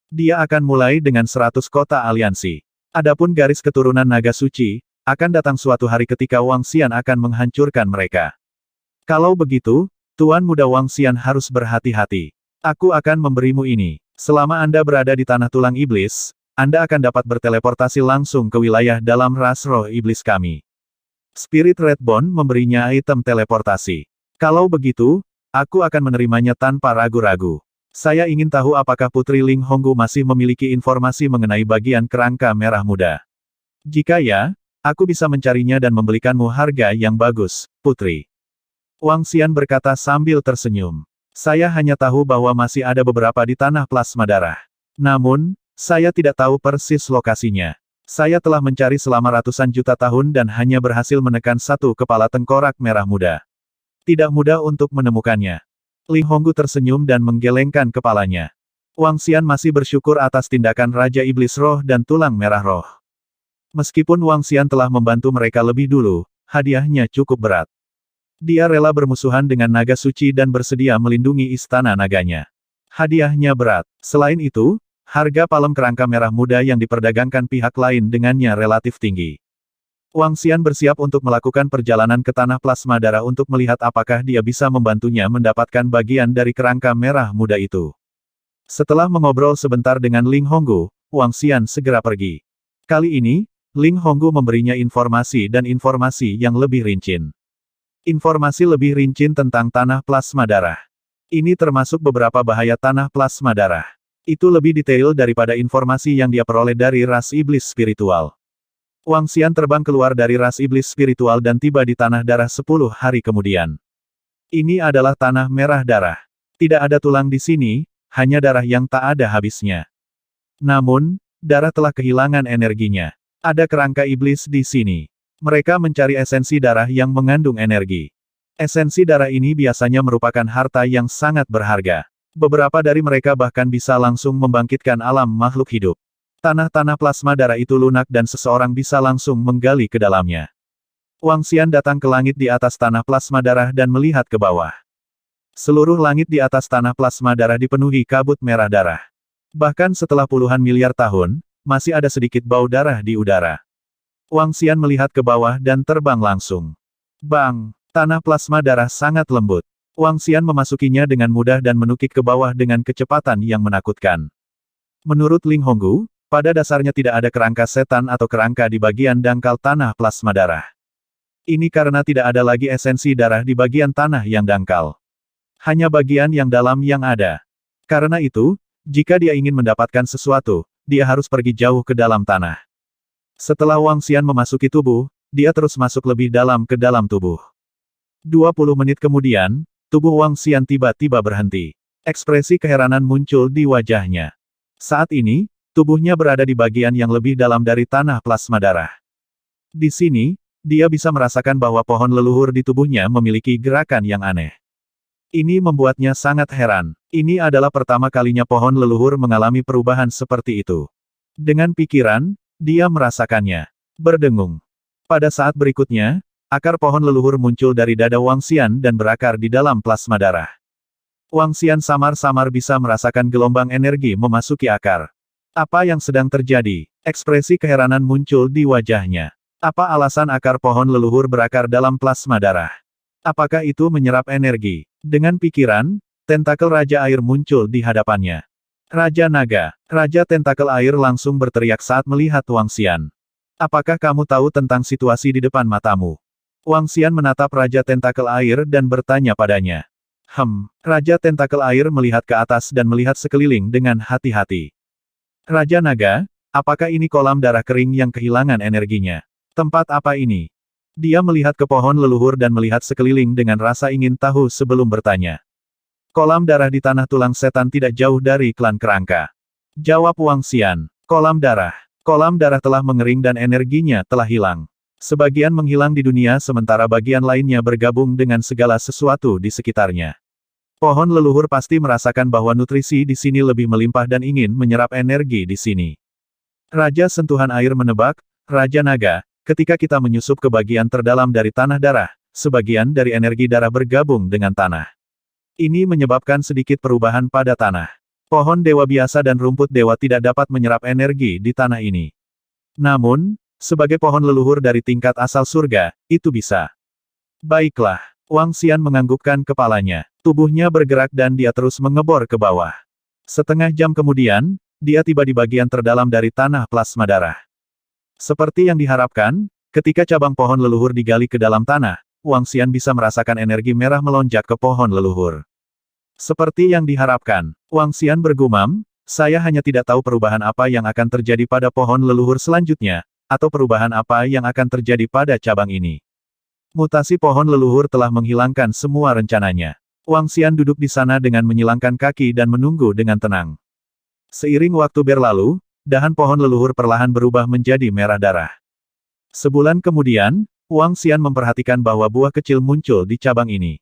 Dia akan mulai dengan 100 kota aliansi. Adapun garis keturunan naga suci, akan datang suatu hari ketika Wang Xian akan menghancurkan mereka. Kalau begitu, Tuan Muda Wang Xian harus berhati-hati. Aku akan memberimu ini. Selama Anda berada di Tanah Tulang Iblis, Anda akan dapat berteleportasi langsung ke wilayah dalam ras roh iblis kami. Spirit Redbone memberinya item teleportasi. Kalau begitu, aku akan menerimanya tanpa ragu-ragu. Saya ingin tahu apakah Putri Ling Honggu masih memiliki informasi mengenai bagian kerangka merah muda. Jika ya, aku bisa mencarinya dan membelikanmu harga yang bagus, Putri. Wang Xian berkata sambil tersenyum. Saya hanya tahu bahwa masih ada beberapa di tanah plasma darah. Namun, saya tidak tahu persis lokasinya. Saya telah mencari selama ratusan juta tahun dan hanya berhasil menekan satu kepala tengkorak merah muda. Tidak mudah untuk menemukannya. Li Honggu tersenyum dan menggelengkan kepalanya. Wang Xian masih bersyukur atas tindakan Raja Iblis Roh dan Tulang Merah Roh. Meskipun Wang Xian telah membantu mereka lebih dulu, hadiahnya cukup berat. Dia rela bermusuhan dengan naga suci dan bersedia melindungi istana naganya. Hadiahnya berat. Selain itu, harga palem kerangka merah muda yang diperdagangkan pihak lain dengannya relatif tinggi. Wang Xian bersiap untuk melakukan perjalanan ke tanah plasma darah untuk melihat apakah dia bisa membantunya mendapatkan bagian dari kerangka merah muda itu. Setelah mengobrol sebentar dengan Ling Honggu, Wang Xian segera pergi. Kali ini, Ling Honggu memberinya informasi dan informasi yang lebih rinci. Informasi lebih rinci tentang tanah plasma darah. Ini termasuk beberapa bahaya tanah plasma darah. Itu lebih detail daripada informasi yang dia peroleh dari ras iblis spiritual. Wang Xian terbang keluar dari ras iblis spiritual dan tiba di Tanah Darah sepuluh hari kemudian. Ini adalah Tanah Merah Darah. Tidak ada tulang di sini, hanya darah yang tak ada habisnya. Namun, darah telah kehilangan energinya. Ada kerangka iblis di sini. Mereka mencari esensi darah yang mengandung energi. Esensi darah ini biasanya merupakan harta yang sangat berharga. Beberapa dari mereka bahkan bisa langsung membangkitkan alam makhluk hidup. Tanah-tanah plasma darah itu lunak dan seseorang bisa langsung menggali ke dalamnya. Wang Xian datang ke langit di atas tanah plasma darah dan melihat ke bawah. Seluruh langit di atas tanah plasma darah dipenuhi kabut merah darah. Bahkan setelah puluhan miliar tahun, masih ada sedikit bau darah di udara. Wang Xian melihat ke bawah dan terbang langsung. Bang! Tanah plasma darah sangat lembut. Wang Xian memasukinya dengan mudah dan menukik ke bawah dengan kecepatan yang menakutkan. Menurut Ling Honggu, pada dasarnya tidak ada kerangka setan atau kerangka di bagian dangkal tanah plasma darah. Ini karena tidak ada lagi esensi darah di bagian tanah yang dangkal. Hanya bagian yang dalam yang ada. Karena itu, jika dia ingin mendapatkan sesuatu, dia harus pergi jauh ke dalam tanah. Setelah Wang Xian memasuki tubuh, dia terus masuk lebih dalam ke dalam tubuh. 20 menit kemudian, tubuh Wang Xian tiba-tiba berhenti. Ekspresi keheranan muncul di wajahnya. Saat ini, Tubuhnya berada di bagian yang lebih dalam dari tanah plasma darah. Di sini, dia bisa merasakan bahwa pohon leluhur di tubuhnya memiliki gerakan yang aneh. Ini membuatnya sangat heran. Ini adalah pertama kalinya pohon leluhur mengalami perubahan seperti itu. Dengan pikiran, dia merasakannya. Berdengung. Pada saat berikutnya, akar pohon leluhur muncul dari dada Wang Xian dan berakar di dalam plasma darah. Wang Xian samar-samar bisa merasakan gelombang energi memasuki akar. Apa yang sedang terjadi? Ekspresi keheranan muncul di wajahnya. Apa alasan akar pohon leluhur berakar dalam plasma darah? Apakah itu menyerap energi? Dengan pikiran, tentakel Raja Air muncul di hadapannya. Raja Naga, Raja Tentakel Air langsung berteriak saat melihat Wang Xian. Apakah kamu tahu tentang situasi di depan matamu? Wang Xian menatap Raja Tentakel Air dan bertanya padanya. Hem, Raja Tentakel Air melihat ke atas dan melihat sekeliling dengan hati-hati. Raja Naga, apakah ini kolam darah kering yang kehilangan energinya? Tempat apa ini? Dia melihat ke pohon leluhur dan melihat sekeliling dengan rasa ingin tahu sebelum bertanya. Kolam darah di tanah tulang setan tidak jauh dari klan kerangka. Jawab Wang Xian, kolam darah. Kolam darah telah mengering dan energinya telah hilang. Sebagian menghilang di dunia sementara bagian lainnya bergabung dengan segala sesuatu di sekitarnya. Pohon leluhur pasti merasakan bahwa nutrisi di sini lebih melimpah dan ingin menyerap energi di sini. Raja sentuhan air menebak, Raja Naga, ketika kita menyusup ke bagian terdalam dari tanah darah, sebagian dari energi darah bergabung dengan tanah. Ini menyebabkan sedikit perubahan pada tanah. Pohon dewa biasa dan rumput dewa tidak dapat menyerap energi di tanah ini. Namun, sebagai pohon leluhur dari tingkat asal surga, itu bisa. Baiklah. Wang Xian menganggukkan kepalanya. Tubuhnya bergerak dan dia terus mengebor ke bawah. Setengah jam kemudian, dia tiba di bagian terdalam dari tanah plasma darah. Seperti yang diharapkan, ketika cabang pohon leluhur digali ke dalam tanah, Wang Xian bisa merasakan energi merah melonjak ke pohon leluhur. Seperti yang diharapkan, Wang Xian bergumam, saya hanya tidak tahu perubahan apa yang akan terjadi pada pohon leluhur selanjutnya, atau perubahan apa yang akan terjadi pada cabang ini. Mutasi pohon leluhur telah menghilangkan semua rencananya. Wang Xian duduk di sana dengan menyilangkan kaki dan menunggu dengan tenang. Seiring waktu berlalu, dahan pohon leluhur perlahan berubah menjadi merah darah. Sebulan kemudian, Wang Xian memperhatikan bahwa buah kecil muncul di cabang ini.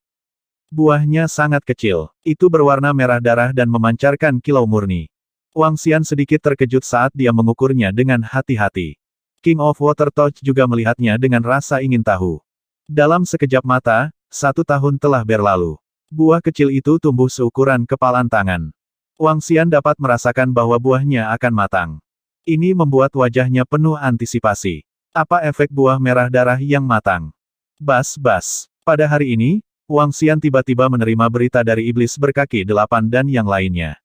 Buahnya sangat kecil, itu berwarna merah darah dan memancarkan kilau murni. Wang Xian sedikit terkejut saat dia mengukurnya dengan hati-hati. King of Water Touch juga melihatnya dengan rasa ingin tahu. Dalam sekejap mata, satu tahun telah berlalu. Buah kecil itu tumbuh seukuran kepalan tangan. Wang Xian dapat merasakan bahwa buahnya akan matang. Ini membuat wajahnya penuh antisipasi. Apa efek buah merah darah yang matang? Bas-bas. Pada hari ini, Wang Xian tiba-tiba menerima berita dari iblis berkaki delapan dan yang lainnya.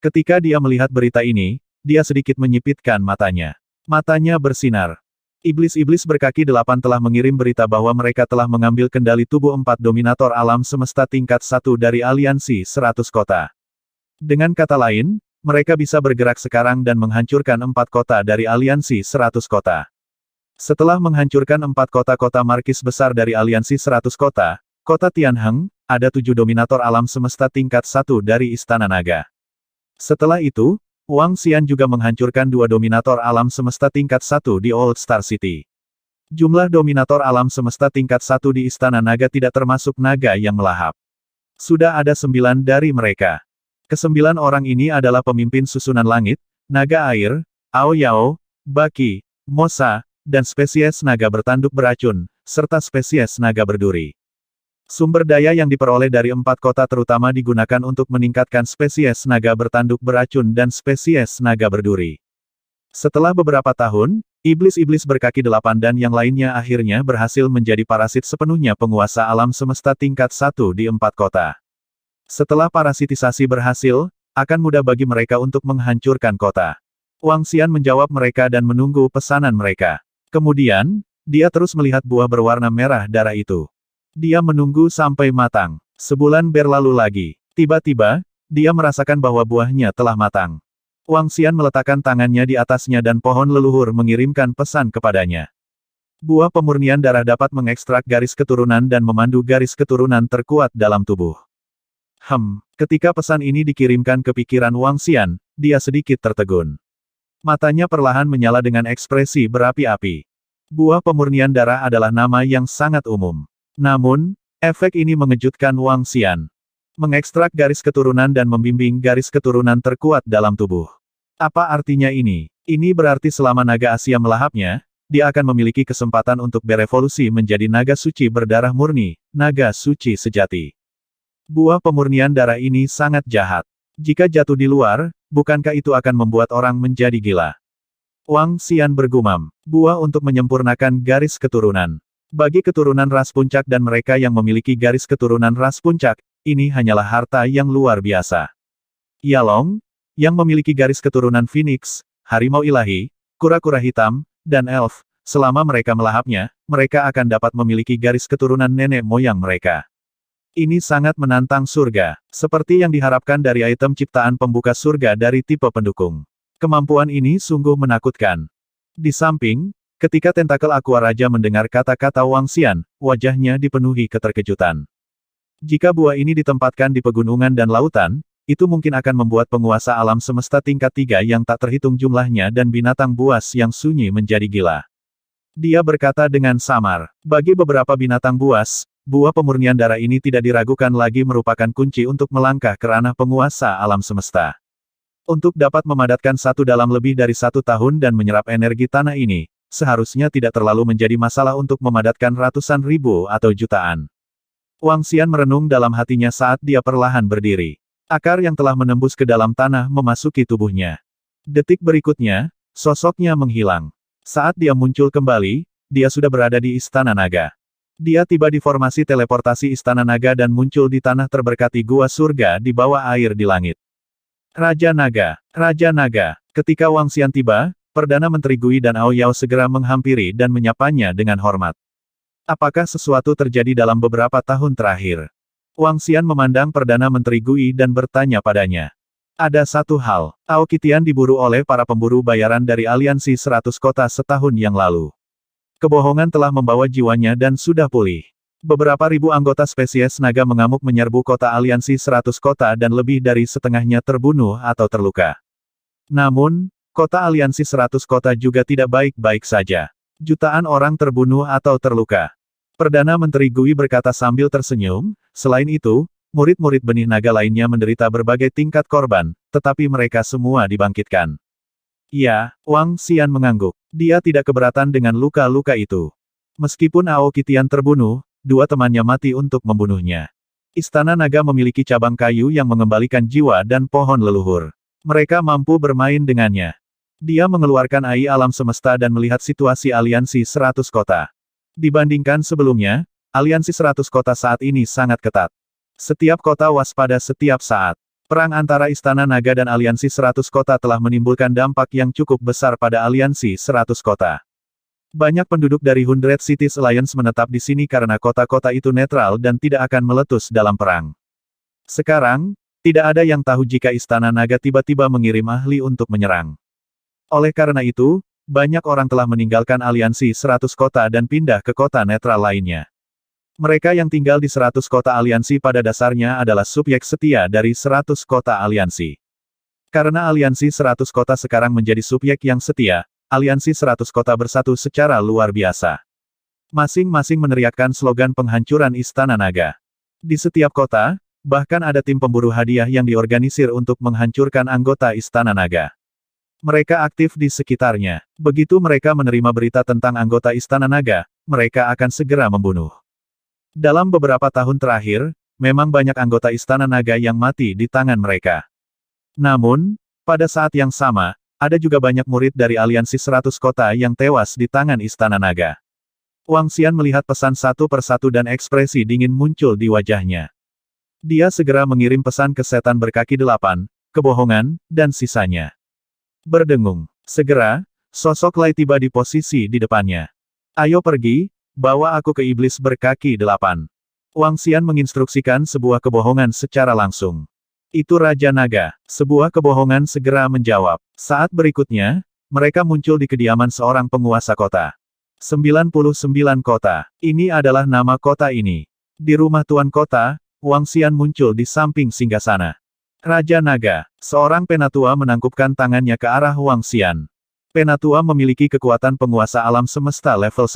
Ketika dia melihat berita ini, dia sedikit menyipitkan matanya. Matanya bersinar. Iblis-iblis berkaki delapan telah mengirim berita bahwa mereka telah mengambil kendali tubuh empat dominator alam semesta tingkat satu dari aliansi seratus kota. Dengan kata lain, mereka bisa bergerak sekarang dan menghancurkan empat kota dari aliansi seratus kota. Setelah menghancurkan empat kota-kota markis besar dari aliansi seratus kota, kota Tianheng, ada tujuh dominator alam semesta tingkat satu dari Istana Naga. Setelah itu, Wang Xian juga menghancurkan dua dominator alam semesta tingkat satu di Old Star City. Jumlah dominator alam semesta tingkat satu di Istana Naga tidak termasuk naga yang melahap. Sudah ada sembilan dari mereka. Kesembilan orang ini adalah pemimpin susunan langit, naga air, Ao Yao, Baki, Mosa, dan spesies naga bertanduk beracun, serta spesies naga berduri. Sumber daya yang diperoleh dari empat kota terutama digunakan untuk meningkatkan spesies naga bertanduk beracun dan spesies naga berduri. Setelah beberapa tahun, iblis-iblis berkaki delapan dan yang lainnya akhirnya berhasil menjadi parasit sepenuhnya penguasa alam semesta tingkat satu di empat kota. Setelah parasitisasi berhasil, akan mudah bagi mereka untuk menghancurkan kota. Wang Xian menjawab mereka dan menunggu pesanan mereka. Kemudian, dia terus melihat buah berwarna merah darah itu. Dia menunggu sampai matang. Sebulan berlalu lagi. Tiba-tiba, dia merasakan bahwa buahnya telah matang. Wang Xian meletakkan tangannya di atasnya dan pohon leluhur mengirimkan pesan kepadanya. Buah pemurnian darah dapat mengekstrak garis keturunan dan memandu garis keturunan terkuat dalam tubuh. Hem, ketika pesan ini dikirimkan ke pikiran Wang Xian, dia sedikit tertegun. Matanya perlahan menyala dengan ekspresi berapi-api. Buah pemurnian darah adalah nama yang sangat umum. Namun, efek ini mengejutkan Wang Xian. Mengekstrak garis keturunan dan membimbing garis keturunan terkuat dalam tubuh. Apa artinya ini? Ini berarti selama naga Asia melahapnya, dia akan memiliki kesempatan untuk berevolusi menjadi naga suci berdarah murni, naga suci sejati. Buah pemurnian darah ini sangat jahat. Jika jatuh di luar, bukankah itu akan membuat orang menjadi gila? Wang Xian bergumam, buah untuk menyempurnakan garis keturunan. Bagi keturunan ras puncak dan mereka yang memiliki garis keturunan ras puncak, ini hanyalah harta yang luar biasa. Yalong, yang memiliki garis keturunan Phoenix, Harimau Ilahi, Kura-Kura Hitam, dan Elf, selama mereka melahapnya, mereka akan dapat memiliki garis keturunan nenek moyang mereka. Ini sangat menantang surga, seperti yang diharapkan dari item ciptaan pembuka surga dari tipe pendukung. Kemampuan ini sungguh menakutkan. Di samping, Ketika tentakel Aqua Raja mendengar kata-kata Wang Xian, wajahnya dipenuhi keterkejutan. Jika buah ini ditempatkan di pegunungan dan lautan, itu mungkin akan membuat penguasa alam semesta tingkat tiga yang tak terhitung jumlahnya dan binatang buas yang sunyi menjadi gila. Dia berkata dengan samar, bagi beberapa binatang buas, buah pemurnian darah ini tidak diragukan lagi merupakan kunci untuk melangkah ke ranah penguasa alam semesta. Untuk dapat memadatkan satu dalam lebih dari satu tahun dan menyerap energi tanah ini, seharusnya tidak terlalu menjadi masalah untuk memadatkan ratusan ribu atau jutaan. Wang Xian merenung dalam hatinya saat dia perlahan berdiri. Akar yang telah menembus ke dalam tanah memasuki tubuhnya. Detik berikutnya, sosoknya menghilang. Saat dia muncul kembali, dia sudah berada di Istana Naga. Dia tiba di formasi teleportasi Istana Naga dan muncul di tanah terberkati gua surga di bawah air di langit. Raja Naga, Raja Naga, ketika Wang Xian tiba, Perdana Menteri Gui dan Ao Yao segera menghampiri dan menyapanya dengan hormat. Apakah sesuatu terjadi dalam beberapa tahun terakhir? Wang Xian memandang Perdana Menteri Gui dan bertanya padanya. Ada satu hal, Ao Kitian diburu oleh para pemburu bayaran dari aliansi 100 kota setahun yang lalu. Kebohongan telah membawa jiwanya dan sudah pulih. Beberapa ribu anggota spesies naga mengamuk menyerbu kota aliansi 100 kota dan lebih dari setengahnya terbunuh atau terluka. Namun, Kota aliansi seratus kota juga tidak baik-baik saja. Jutaan orang terbunuh atau terluka. Perdana Menteri Gui berkata sambil tersenyum, selain itu, murid-murid benih naga lainnya menderita berbagai tingkat korban, tetapi mereka semua dibangkitkan. Ya, Wang Xian mengangguk. Dia tidak keberatan dengan luka-luka itu. Meskipun Ao Kitian terbunuh, dua temannya mati untuk membunuhnya. Istana naga memiliki cabang kayu yang mengembalikan jiwa dan pohon leluhur. Mereka mampu bermain dengannya. Dia mengeluarkan AI alam semesta dan melihat situasi aliansi seratus kota. Dibandingkan sebelumnya, aliansi seratus kota saat ini sangat ketat. Setiap kota waspada setiap saat. Perang antara Istana Naga dan aliansi seratus kota telah menimbulkan dampak yang cukup besar pada aliansi seratus kota. Banyak penduduk dari Hundred Cities Alliance menetap di sini karena kota-kota itu netral dan tidak akan meletus dalam perang. Sekarang, tidak ada yang tahu jika Istana Naga tiba-tiba mengirim ahli untuk menyerang. Oleh karena itu, banyak orang telah meninggalkan aliansi seratus kota dan pindah ke kota netral lainnya. Mereka yang tinggal di seratus kota aliansi pada dasarnya adalah subjek setia dari seratus kota aliansi. Karena aliansi seratus kota sekarang menjadi subjek yang setia, aliansi seratus kota bersatu secara luar biasa. Masing-masing meneriakkan slogan penghancuran Istana Naga. Di setiap kota, bahkan ada tim pemburu hadiah yang diorganisir untuk menghancurkan anggota Istana Naga. Mereka aktif di sekitarnya. Begitu mereka menerima berita tentang anggota Istana Naga, mereka akan segera membunuh. Dalam beberapa tahun terakhir, memang banyak anggota Istana Naga yang mati di tangan mereka. Namun, pada saat yang sama, ada juga banyak murid dari aliansi seratus kota yang tewas di tangan Istana Naga. Wang Xian melihat pesan satu persatu dan ekspresi dingin muncul di wajahnya. Dia segera mengirim pesan ke setan berkaki delapan, kebohongan, dan sisanya. Berdengung. Segera, sosok Lai tiba di posisi di depannya. Ayo pergi, bawa aku ke iblis berkaki delapan. Wang Xian menginstruksikan sebuah kebohongan secara langsung. Itu Raja Naga. Sebuah kebohongan segera menjawab. Saat berikutnya, mereka muncul di kediaman seorang penguasa kota. 99 kota. Ini adalah nama kota ini. Di rumah tuan kota, Wang Xian muncul di samping singgasana. Raja Naga, seorang penatua menangkupkan tangannya ke arah Wang Xian. Penatua memiliki kekuatan penguasa alam semesta level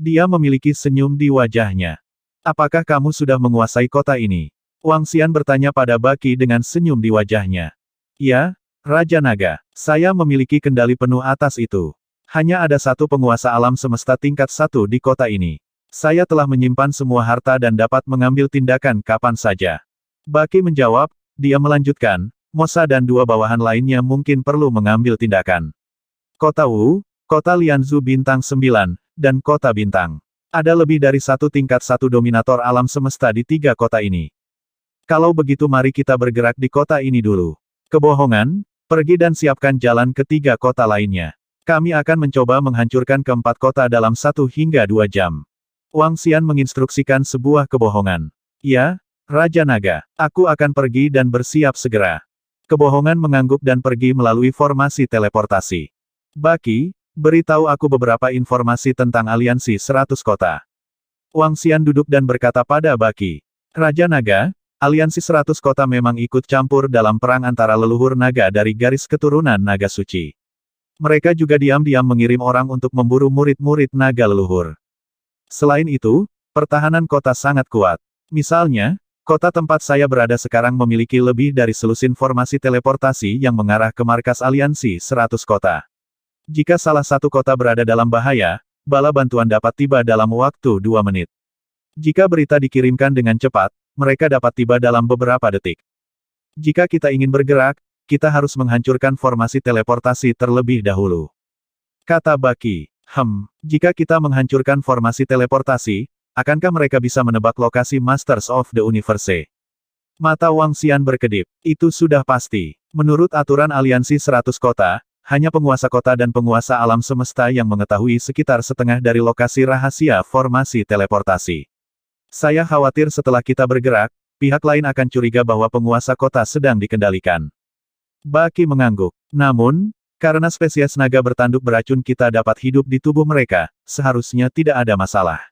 1. Dia memiliki senyum di wajahnya. Apakah kamu sudah menguasai kota ini? Wang Xian bertanya pada Baki dengan senyum di wajahnya. Ya, Raja Naga, saya memiliki kendali penuh atas itu. Hanya ada satu penguasa alam semesta tingkat satu di kota ini. Saya telah menyimpan semua harta dan dapat mengambil tindakan kapan saja. Baki menjawab, dia melanjutkan, Mosa dan dua bawahan lainnya mungkin perlu mengambil tindakan. Kota Wu, Kota Lianzu Bintang 9, dan Kota Bintang. Ada lebih dari satu tingkat satu dominator alam semesta di tiga kota ini. Kalau begitu mari kita bergerak di kota ini dulu. Kebohongan, pergi dan siapkan jalan ke tiga kota lainnya. Kami akan mencoba menghancurkan keempat kota dalam satu hingga dua jam. Wang Xian menginstruksikan sebuah kebohongan. Ya, Raja Naga, aku akan pergi dan bersiap segera. Kebohongan mengangguk dan pergi melalui formasi teleportasi. Baki, beritahu aku beberapa informasi tentang aliansi Seratus kota. Wang Xian duduk dan berkata pada Baki. Raja Naga, aliansi Seratus kota memang ikut campur dalam perang antara leluhur naga dari garis keturunan naga suci. Mereka juga diam-diam mengirim orang untuk memburu murid-murid naga leluhur. Selain itu, pertahanan kota sangat kuat. Misalnya, Kota tempat saya berada sekarang memiliki lebih dari selusin formasi teleportasi yang mengarah ke markas aliansi 100 kota. Jika salah satu kota berada dalam bahaya, bala bantuan dapat tiba dalam waktu 2 menit. Jika berita dikirimkan dengan cepat, mereka dapat tiba dalam beberapa detik. Jika kita ingin bergerak, kita harus menghancurkan formasi teleportasi terlebih dahulu. Kata Baki, hem, jika kita menghancurkan formasi teleportasi, Akankah mereka bisa menebak lokasi Masters of the Universe? Mata Wang Xian berkedip. Itu sudah pasti. Menurut aturan aliansi 100 kota, hanya penguasa kota dan penguasa alam semesta yang mengetahui sekitar setengah dari lokasi rahasia formasi teleportasi. Saya khawatir setelah kita bergerak, pihak lain akan curiga bahwa penguasa kota sedang dikendalikan. Baki mengangguk. Namun, karena spesies naga bertanduk beracun kita dapat hidup di tubuh mereka, seharusnya tidak ada masalah.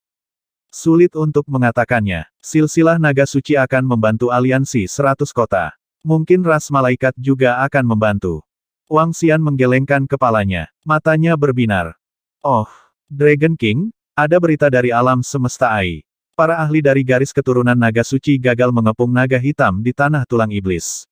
Sulit untuk mengatakannya. Silsilah naga suci akan membantu aliansi seratus kota. Mungkin ras malaikat juga akan membantu. Wang Xian menggelengkan kepalanya. Matanya berbinar. Oh, Dragon King, ada berita dari alam semesta Ai. Para ahli dari garis keturunan naga suci gagal mengepung naga hitam di tanah tulang iblis.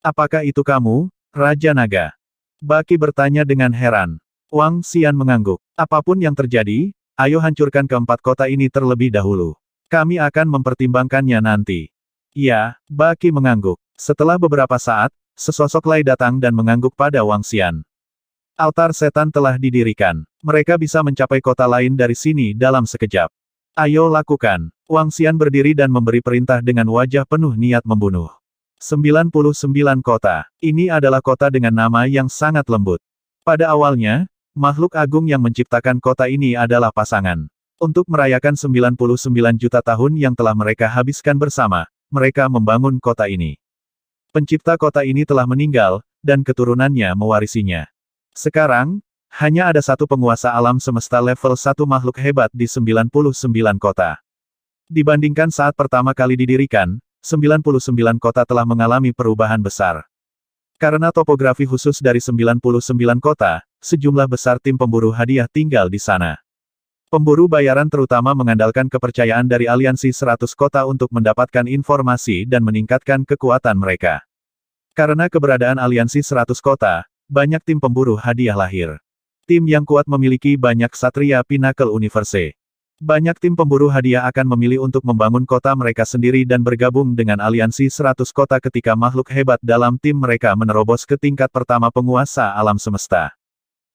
Apakah itu kamu, Raja Naga? Baki bertanya dengan heran. Wang Xian mengangguk. Apapun yang terjadi, Ayo hancurkan keempat kota ini terlebih dahulu. Kami akan mempertimbangkannya nanti. Ya, Baki mengangguk. Setelah beberapa saat, sesosok Lai datang dan mengangguk pada Wang Xian. Altar setan telah didirikan. Mereka bisa mencapai kota lain dari sini dalam sekejap. Ayo lakukan. Wang Xian berdiri dan memberi perintah dengan wajah penuh niat membunuh. 99 kota. Ini adalah kota dengan nama yang sangat lembut. Pada awalnya, Makhluk agung yang menciptakan kota ini adalah pasangan. Untuk merayakan 99 juta tahun yang telah mereka habiskan bersama, mereka membangun kota ini. Pencipta kota ini telah meninggal, dan keturunannya mewarisinya. Sekarang, hanya ada satu penguasa alam semesta level satu makhluk hebat di 99 kota. Dibandingkan saat pertama kali didirikan, 99 kota telah mengalami perubahan besar. Karena topografi khusus dari 99 kota, sejumlah besar tim pemburu hadiah tinggal di sana. Pemburu bayaran terutama mengandalkan kepercayaan dari aliansi 100 kota untuk mendapatkan informasi dan meningkatkan kekuatan mereka. Karena keberadaan aliansi 100 kota, banyak tim pemburu hadiah lahir. Tim yang kuat memiliki banyak satria Pinnacle Universe. Banyak tim pemburu hadiah akan memilih untuk membangun kota mereka sendiri dan bergabung dengan aliansi 100 kota ketika makhluk hebat dalam tim mereka menerobos ke tingkat pertama penguasa alam semesta.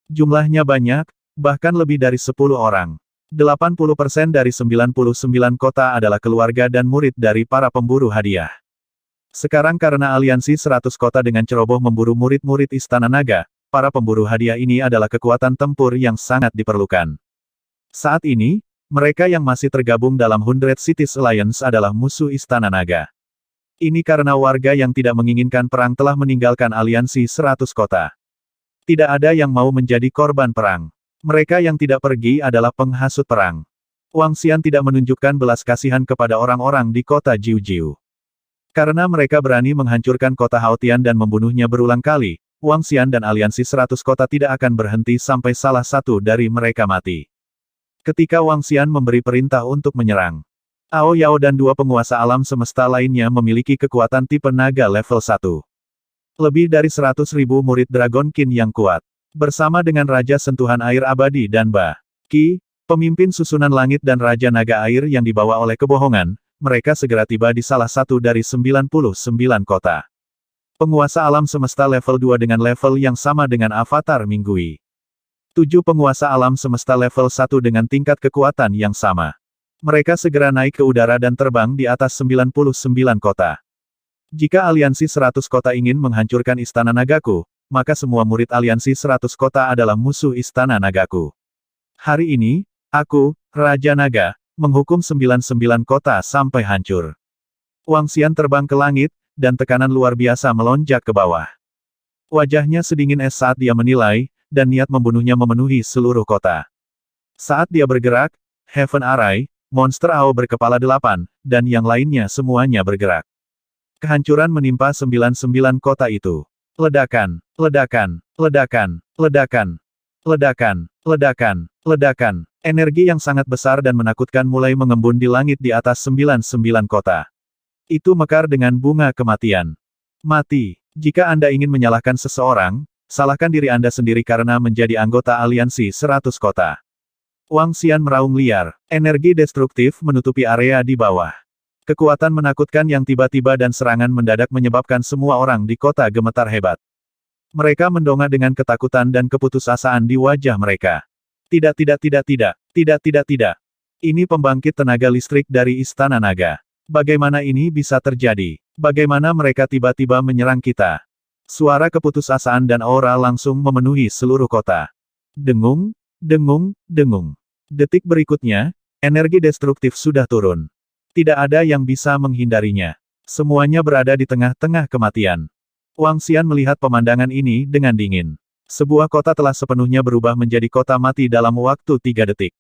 Jumlahnya banyak, bahkan lebih dari 10 orang. 80% dari 99 kota adalah keluarga dan murid dari para pemburu hadiah. Sekarang karena aliansi 100 kota dengan ceroboh memburu murid-murid Istana Naga, para pemburu hadiah ini adalah kekuatan tempur yang sangat diperlukan. Saat ini, mereka yang masih tergabung dalam Hundred Cities Alliance adalah musuh Istana Naga. Ini karena warga yang tidak menginginkan perang telah meninggalkan aliansi 100 kota. Tidak ada yang mau menjadi korban perang. Mereka yang tidak pergi adalah penghasut perang. Wang Xian tidak menunjukkan belas kasihan kepada orang-orang di kota Jiujiu. Karena mereka berani menghancurkan kota Haotian dan membunuhnya berulang kali, Wang Xian dan aliansi seratus kota tidak akan berhenti sampai salah satu dari mereka mati. Ketika Wang Xian memberi perintah untuk menyerang, Ao Yao dan dua penguasa alam semesta lainnya memiliki kekuatan tipe naga level 1. Lebih dari seratus ribu murid Dragon King yang kuat. Bersama dengan Raja Sentuhan Air Abadi dan Ba. Ki, pemimpin susunan langit dan Raja Naga Air yang dibawa oleh kebohongan, mereka segera tiba di salah satu dari 99 kota. Penguasa alam semesta level 2 dengan level yang sama dengan Avatar Minggui. Tujuh penguasa alam semesta level 1 dengan tingkat kekuatan yang sama. Mereka segera naik ke udara dan terbang di atas 99 kota. Jika aliansi seratus kota ingin menghancurkan istana Nagaku, maka semua murid aliansi seratus kota adalah musuh istana Nagaku. Hari ini, aku, Raja Naga, menghukum sembilan sembilan kota sampai hancur. Wang Xian terbang ke langit, dan tekanan luar biasa melonjak ke bawah. Wajahnya sedingin es saat dia menilai, dan niat membunuhnya memenuhi seluruh kota. Saat dia bergerak, Heaven Array, monster Ao berkepala delapan, dan yang lainnya semuanya bergerak. Kehancuran menimpa 99 kota itu. Ledakan, ledakan, ledakan, ledakan, ledakan, ledakan, ledakan. Energi yang sangat besar dan menakutkan mulai mengembun di langit di atas 99 kota. Itu mekar dengan bunga kematian. Mati. Jika Anda ingin menyalahkan seseorang, salahkan diri Anda sendiri karena menjadi anggota aliansi 100 kota. Wang Xian meraung liar. Energi destruktif menutupi area di bawah. Kekuatan menakutkan yang tiba-tiba dan serangan mendadak menyebabkan semua orang di kota gemetar hebat. Mereka mendongak dengan ketakutan dan keputusasaan di wajah mereka. Tidak tidak tidak tidak, tidak tidak tidak. Ini pembangkit tenaga listrik dari Istana Naga. Bagaimana ini bisa terjadi? Bagaimana mereka tiba-tiba menyerang kita? Suara keputusasaan dan aura langsung memenuhi seluruh kota. Dengung, dengung, dengung. Detik berikutnya, energi destruktif sudah turun. Tidak ada yang bisa menghindarinya. Semuanya berada di tengah-tengah kematian. Wang Xian melihat pemandangan ini dengan dingin. Sebuah kota telah sepenuhnya berubah menjadi kota mati dalam waktu tiga detik.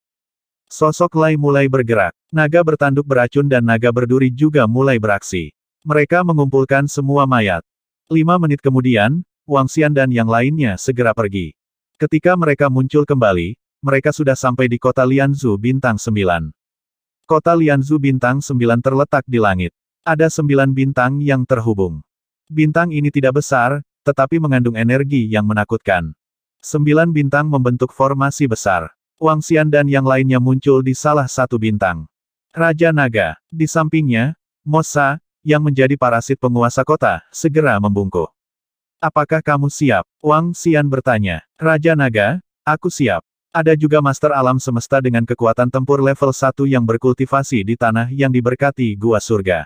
Sosok Lai mulai bergerak. Naga bertanduk beracun dan naga berduri juga mulai beraksi. Mereka mengumpulkan semua mayat. Lima menit kemudian, Wang Xian dan yang lainnya segera pergi. Ketika mereka muncul kembali, mereka sudah sampai di kota Lianzu bintang 9. Kota Lianzu bintang sembilan terletak di langit. Ada sembilan bintang yang terhubung. Bintang ini tidak besar, tetapi mengandung energi yang menakutkan. Sembilan bintang membentuk formasi besar. Wang Xian dan yang lainnya muncul di salah satu bintang. Raja Naga. Di sampingnya, Mosa, yang menjadi parasit penguasa kota, segera membungkuk. Apakah kamu siap? Wang Xian bertanya. Raja Naga, aku siap. Ada juga Master Alam Semesta dengan kekuatan tempur level 1 yang berkultivasi di tanah yang diberkati Gua Surga.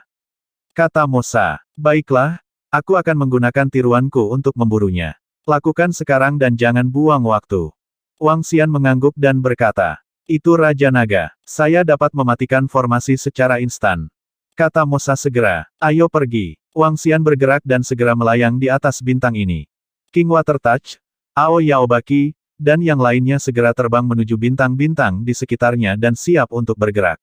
Kata Musa. baiklah, aku akan menggunakan tiruanku untuk memburunya. Lakukan sekarang dan jangan buang waktu. Wang Xian mengangguk dan berkata, itu Raja Naga, saya dapat mematikan formasi secara instan. Kata Musa segera, ayo pergi. Wang Xian bergerak dan segera melayang di atas bintang ini. King Water Touch, Ao Yaobaki, dan yang lainnya segera terbang menuju bintang-bintang di sekitarnya dan siap untuk bergerak.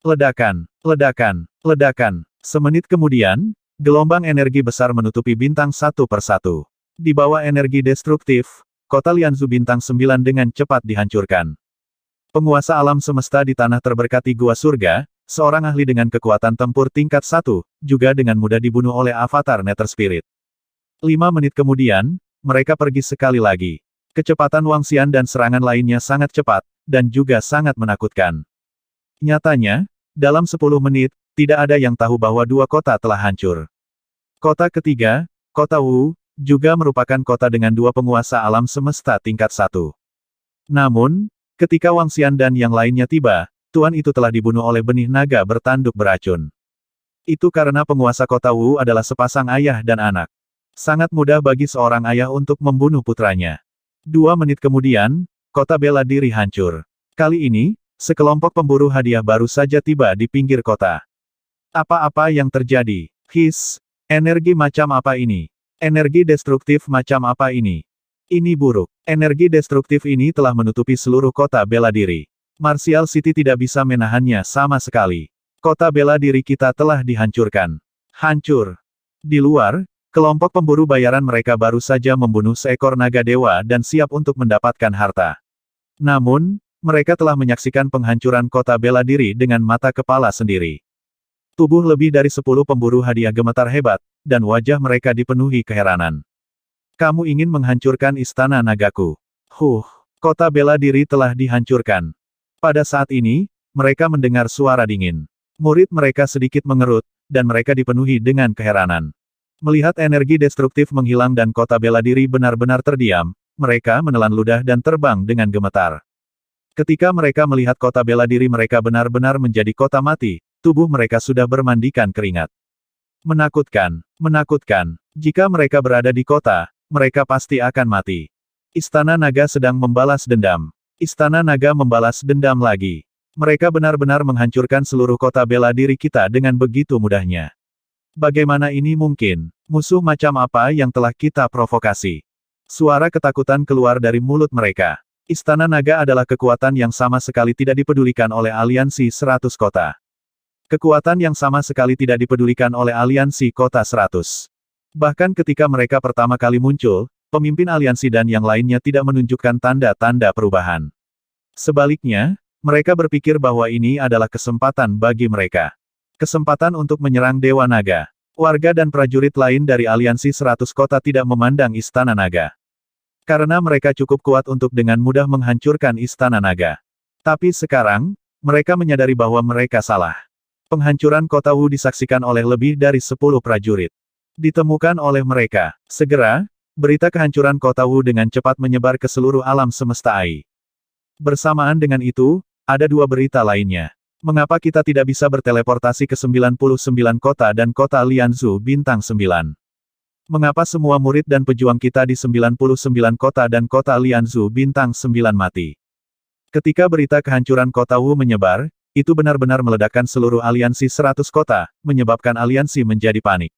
Ledakan, ledakan, ledakan. Semenit kemudian, gelombang energi besar menutupi bintang satu persatu. Di bawah energi destruktif, kota Lianzu bintang sembilan dengan cepat dihancurkan. Penguasa alam semesta di tanah terberkati Gua Surga, seorang ahli dengan kekuatan tempur tingkat satu, juga dengan mudah dibunuh oleh avatar Nether Spirit. Lima menit kemudian, mereka pergi sekali lagi. Kecepatan Wang Xian dan serangan lainnya sangat cepat, dan juga sangat menakutkan. Nyatanya, dalam 10 menit, tidak ada yang tahu bahwa dua kota telah hancur. Kota ketiga, kota Wu, juga merupakan kota dengan dua penguasa alam semesta tingkat satu. Namun, ketika Wang Xian dan yang lainnya tiba, Tuan itu telah dibunuh oleh benih naga bertanduk beracun. Itu karena penguasa kota Wu adalah sepasang ayah dan anak. Sangat mudah bagi seorang ayah untuk membunuh putranya. Dua menit kemudian, kota bela diri hancur. Kali ini, sekelompok pemburu hadiah baru saja tiba di pinggir kota. Apa-apa yang terjadi? His, energi macam apa ini? Energi destruktif macam apa ini? Ini buruk. Energi destruktif ini telah menutupi seluruh kota bela diri. Martial City tidak bisa menahannya sama sekali. Kota bela diri kita telah dihancurkan. Hancur. Di luar, Kelompok pemburu bayaran mereka baru saja membunuh seekor naga dewa dan siap untuk mendapatkan harta. Namun, mereka telah menyaksikan penghancuran kota bela diri dengan mata kepala sendiri. Tubuh lebih dari sepuluh pemburu hadiah gemetar hebat, dan wajah mereka dipenuhi keheranan. Kamu ingin menghancurkan istana nagaku. Huh, kota bela diri telah dihancurkan. Pada saat ini, mereka mendengar suara dingin. Murid mereka sedikit mengerut, dan mereka dipenuhi dengan keheranan. Melihat energi destruktif menghilang dan kota bela diri benar-benar terdiam, mereka menelan ludah dan terbang dengan gemetar. Ketika mereka melihat kota bela diri mereka benar-benar menjadi kota mati, tubuh mereka sudah bermandikan keringat. Menakutkan, menakutkan. Jika mereka berada di kota, mereka pasti akan mati. Istana Naga sedang membalas dendam. Istana Naga membalas dendam lagi. Mereka benar-benar menghancurkan seluruh kota bela diri kita dengan begitu mudahnya. Bagaimana ini mungkin? Musuh macam apa yang telah kita provokasi? Suara ketakutan keluar dari mulut mereka. Istana Naga adalah kekuatan yang sama sekali tidak dipedulikan oleh aliansi Seratus kota. Kekuatan yang sama sekali tidak dipedulikan oleh aliansi kota Seratus. Bahkan ketika mereka pertama kali muncul, pemimpin aliansi dan yang lainnya tidak menunjukkan tanda-tanda perubahan. Sebaliknya, mereka berpikir bahwa ini adalah kesempatan bagi mereka. Kesempatan untuk menyerang Dewa Naga. Warga dan prajurit lain dari Aliansi Seratus Kota tidak memandang Istana Naga. Karena mereka cukup kuat untuk dengan mudah menghancurkan Istana Naga. Tapi sekarang, mereka menyadari bahwa mereka salah. Penghancuran kota Wu disaksikan oleh lebih dari sepuluh prajurit. Ditemukan oleh mereka. Segera, berita kehancuran kota Wu dengan cepat menyebar ke seluruh alam semesta AI. Bersamaan dengan itu, ada dua berita lainnya. Mengapa kita tidak bisa berteleportasi ke 99 kota dan kota Lianzu bintang 9? Mengapa semua murid dan pejuang kita di 99 kota dan kota Lianzu bintang 9 mati? Ketika berita kehancuran kota Wu menyebar, itu benar-benar meledakkan seluruh aliansi 100 kota, menyebabkan aliansi menjadi panik.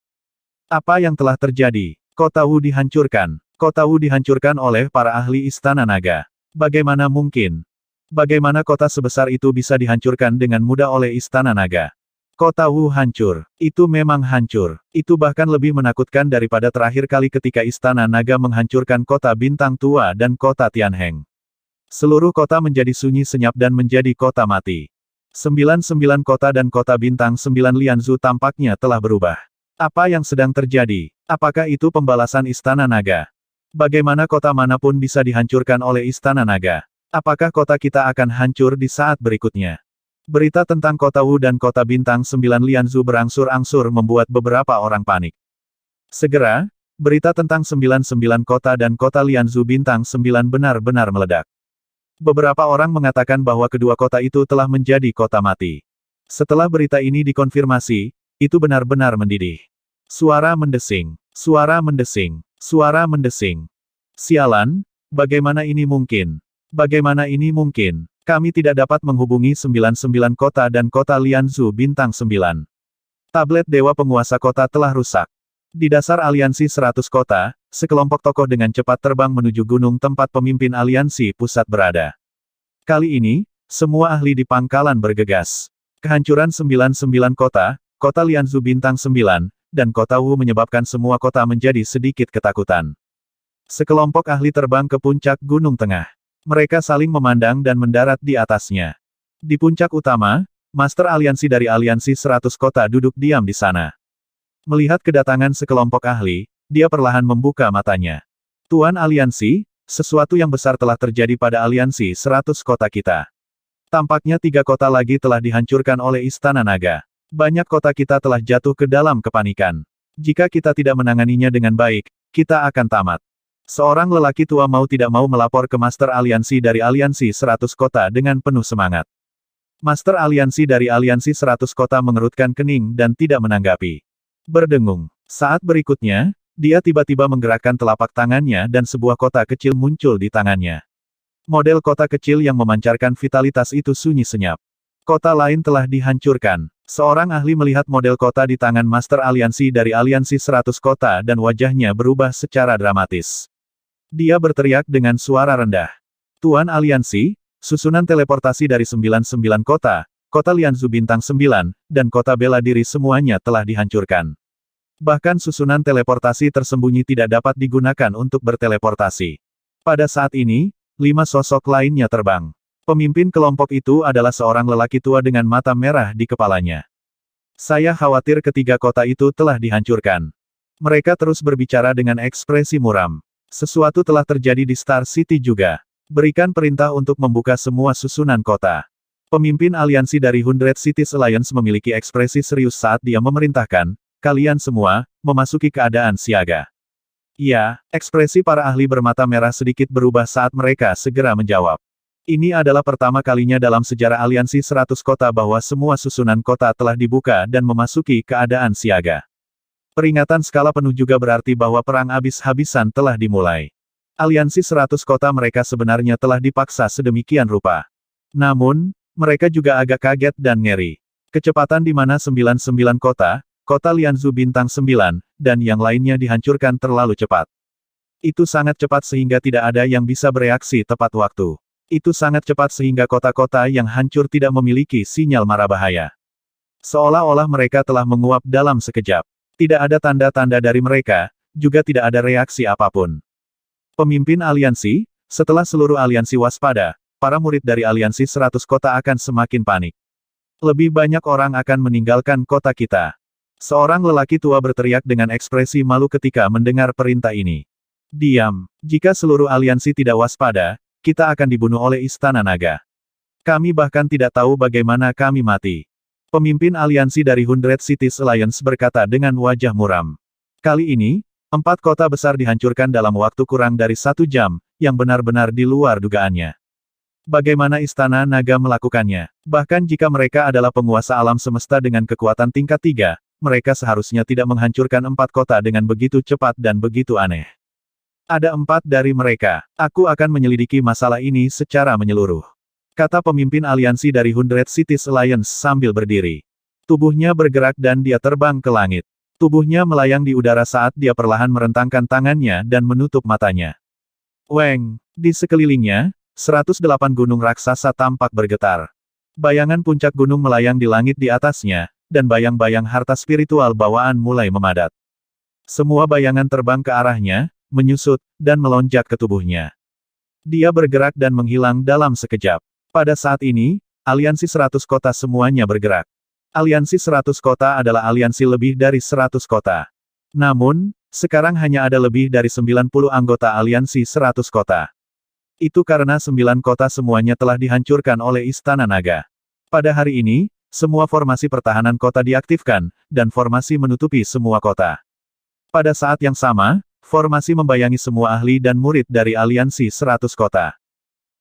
Apa yang telah terjadi? Kota Wu dihancurkan. Kota Wu dihancurkan oleh para ahli Istana Naga. Bagaimana mungkin? Bagaimana kota sebesar itu bisa dihancurkan dengan mudah oleh Istana Naga? Kota Wu hancur. Itu memang hancur. Itu bahkan lebih menakutkan daripada terakhir kali ketika Istana Naga menghancurkan kota Bintang Tua dan kota Tianheng. Seluruh kota menjadi sunyi senyap dan menjadi kota mati. Sembilan-sembilan kota dan kota bintang sembilan Lianzu tampaknya telah berubah. Apa yang sedang terjadi? Apakah itu pembalasan Istana Naga? Bagaimana kota manapun bisa dihancurkan oleh Istana Naga? Apakah kota kita akan hancur di saat berikutnya? Berita tentang kota Wu dan kota bintang Sembilan Lianzu berangsur-angsur membuat beberapa orang panik. Segera, berita tentang Sembilan Sembilan kota dan kota Lianzu bintang Sembilan benar-benar meledak. Beberapa orang mengatakan bahwa kedua kota itu telah menjadi kota mati. Setelah berita ini dikonfirmasi, itu benar-benar mendidih. Suara mendesing, suara mendesing, suara mendesing. Sialan, bagaimana ini mungkin? Bagaimana ini mungkin? Kami tidak dapat menghubungi 99 kota dan kota Lianzu bintang 9. Tablet Dewa Penguasa Kota telah rusak. Di dasar aliansi 100 kota, sekelompok tokoh dengan cepat terbang menuju gunung tempat pemimpin aliansi pusat berada. Kali ini, semua ahli di pangkalan bergegas. Kehancuran 99 kota, kota Lianzu bintang 9, dan kota Wu menyebabkan semua kota menjadi sedikit ketakutan. Sekelompok ahli terbang ke puncak Gunung Tengah. Mereka saling memandang dan mendarat di atasnya. Di puncak utama, Master Aliansi dari Aliansi Seratus Kota duduk diam di sana. Melihat kedatangan sekelompok ahli, dia perlahan membuka matanya. Tuan Aliansi, sesuatu yang besar telah terjadi pada Aliansi Seratus Kota kita. Tampaknya tiga kota lagi telah dihancurkan oleh Istana Naga. Banyak kota kita telah jatuh ke dalam kepanikan. Jika kita tidak menanganinya dengan baik, kita akan tamat. Seorang lelaki tua mau tidak mau melapor ke Master Aliansi dari Aliansi Seratus Kota dengan penuh semangat. Master Aliansi dari Aliansi Seratus Kota mengerutkan kening dan tidak menanggapi. Berdengung. Saat berikutnya, dia tiba-tiba menggerakkan telapak tangannya dan sebuah kota kecil muncul di tangannya. Model kota kecil yang memancarkan vitalitas itu sunyi senyap. Kota lain telah dihancurkan. Seorang ahli melihat model kota di tangan Master Aliansi dari Aliansi Seratus Kota dan wajahnya berubah secara dramatis. Dia berteriak dengan suara rendah. Tuan Aliansi, susunan teleportasi dari 99 kota, kota Lianzu Bintang 9, dan kota bela diri semuanya telah dihancurkan. Bahkan susunan teleportasi tersembunyi tidak dapat digunakan untuk berteleportasi. Pada saat ini, lima sosok lainnya terbang. Pemimpin kelompok itu adalah seorang lelaki tua dengan mata merah di kepalanya. Saya khawatir ketiga kota itu telah dihancurkan. Mereka terus berbicara dengan ekspresi muram. Sesuatu telah terjadi di Star City juga. Berikan perintah untuk membuka semua susunan kota. Pemimpin aliansi dari Hundred Cities Alliance memiliki ekspresi serius saat dia memerintahkan, kalian semua, memasuki keadaan siaga. Ya, ekspresi para ahli bermata merah sedikit berubah saat mereka segera menjawab. Ini adalah pertama kalinya dalam sejarah aliansi 100 kota bahwa semua susunan kota telah dibuka dan memasuki keadaan siaga. Peringatan skala penuh juga berarti bahwa perang habis-habisan telah dimulai. Aliansi 100 kota mereka sebenarnya telah dipaksa sedemikian rupa. Namun, mereka juga agak kaget dan ngeri. Kecepatan di mana sembilan 99 kota, kota Lianzu bintang sembilan, dan yang lainnya dihancurkan terlalu cepat. Itu sangat cepat sehingga tidak ada yang bisa bereaksi tepat waktu. Itu sangat cepat sehingga kota-kota yang hancur tidak memiliki sinyal marah bahaya. Seolah-olah mereka telah menguap dalam sekejap. Tidak ada tanda-tanda dari mereka, juga tidak ada reaksi apapun. Pemimpin aliansi, setelah seluruh aliansi waspada, para murid dari aliansi 100 kota akan semakin panik. Lebih banyak orang akan meninggalkan kota kita. Seorang lelaki tua berteriak dengan ekspresi malu ketika mendengar perintah ini. Diam, jika seluruh aliansi tidak waspada, kita akan dibunuh oleh Istana Naga. Kami bahkan tidak tahu bagaimana kami mati. Pemimpin aliansi dari Hundred Cities Alliance berkata dengan wajah muram. Kali ini, empat kota besar dihancurkan dalam waktu kurang dari satu jam, yang benar-benar di luar dugaannya. Bagaimana Istana Naga melakukannya? Bahkan jika mereka adalah penguasa alam semesta dengan kekuatan tingkat tiga, mereka seharusnya tidak menghancurkan empat kota dengan begitu cepat dan begitu aneh. Ada empat dari mereka. Aku akan menyelidiki masalah ini secara menyeluruh. Kata pemimpin aliansi dari Hundred Cities Alliance sambil berdiri. Tubuhnya bergerak dan dia terbang ke langit. Tubuhnya melayang di udara saat dia perlahan merentangkan tangannya dan menutup matanya. Weng, di sekelilingnya, 108 gunung raksasa tampak bergetar. Bayangan puncak gunung melayang di langit di atasnya, dan bayang-bayang harta spiritual bawaan mulai memadat. Semua bayangan terbang ke arahnya, menyusut, dan melonjak ke tubuhnya. Dia bergerak dan menghilang dalam sekejap. Pada saat ini, aliansi seratus kota semuanya bergerak. Aliansi seratus kota adalah aliansi lebih dari seratus kota. Namun, sekarang hanya ada lebih dari 90 anggota aliansi seratus kota. Itu karena sembilan kota semuanya telah dihancurkan oleh Istana Naga. Pada hari ini, semua formasi pertahanan kota diaktifkan, dan formasi menutupi semua kota. Pada saat yang sama, formasi membayangi semua ahli dan murid dari aliansi seratus kota.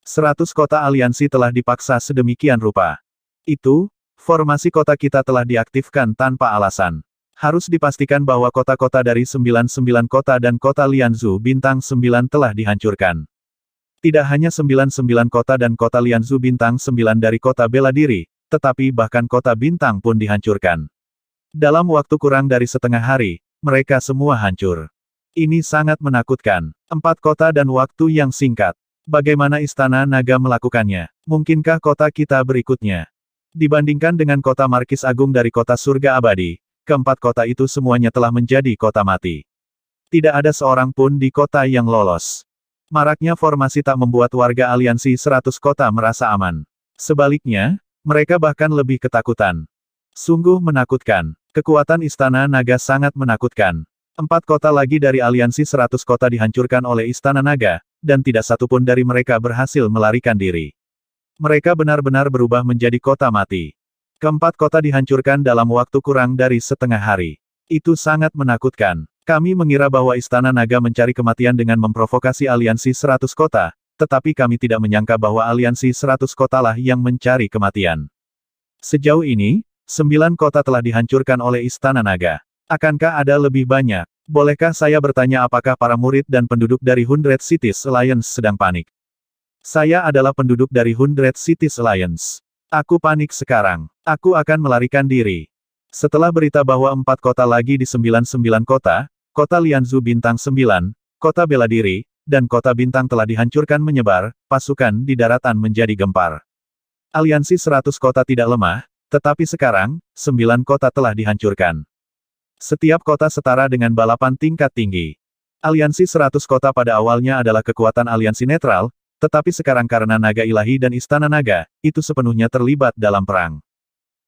Seratus kota aliansi telah dipaksa sedemikian rupa. Itu, formasi kota kita telah diaktifkan tanpa alasan. Harus dipastikan bahwa kota-kota dari 99 kota dan kota Lianzu bintang 9 telah dihancurkan. Tidak hanya 99 kota dan kota Lianzu bintang 9 dari kota bela diri, tetapi bahkan kota bintang pun dihancurkan. Dalam waktu kurang dari setengah hari, mereka semua hancur. Ini sangat menakutkan. Empat kota dan waktu yang singkat. Bagaimana istana naga melakukannya? Mungkinkah kota kita berikutnya? Dibandingkan dengan kota Markis Agung dari kota surga abadi, keempat kota itu semuanya telah menjadi kota mati. Tidak ada seorang pun di kota yang lolos. Maraknya formasi tak membuat warga aliansi 100 kota merasa aman. Sebaliknya, mereka bahkan lebih ketakutan. Sungguh menakutkan. Kekuatan istana naga sangat menakutkan. Empat kota lagi dari aliansi 100 kota dihancurkan oleh istana naga, dan tidak satupun dari mereka berhasil melarikan diri. Mereka benar-benar berubah menjadi kota mati. Keempat kota dihancurkan dalam waktu kurang dari setengah hari. Itu sangat menakutkan. Kami mengira bahwa Istana Naga mencari kematian dengan memprovokasi aliansi seratus kota, tetapi kami tidak menyangka bahwa aliansi seratus kotalah yang mencari kematian. Sejauh ini, sembilan kota telah dihancurkan oleh Istana Naga. Akankah ada lebih banyak? Bolehkah saya bertanya apakah para murid dan penduduk dari Hundred Cities Alliance sedang panik? Saya adalah penduduk dari Hundred Cities Alliance. Aku panik sekarang. Aku akan melarikan diri. Setelah berita bahwa empat kota lagi di sembilan sembilan kota, kota Lianzu bintang Sembilan, kota Beladiri, dan kota bintang telah dihancurkan menyebar, pasukan di daratan menjadi gempar. Aliansi seratus kota tidak lemah, tetapi sekarang, sembilan kota telah dihancurkan. Setiap kota setara dengan balapan tingkat tinggi. Aliansi 100 kota pada awalnya adalah kekuatan aliansi netral, tetapi sekarang karena naga ilahi dan istana naga, itu sepenuhnya terlibat dalam perang.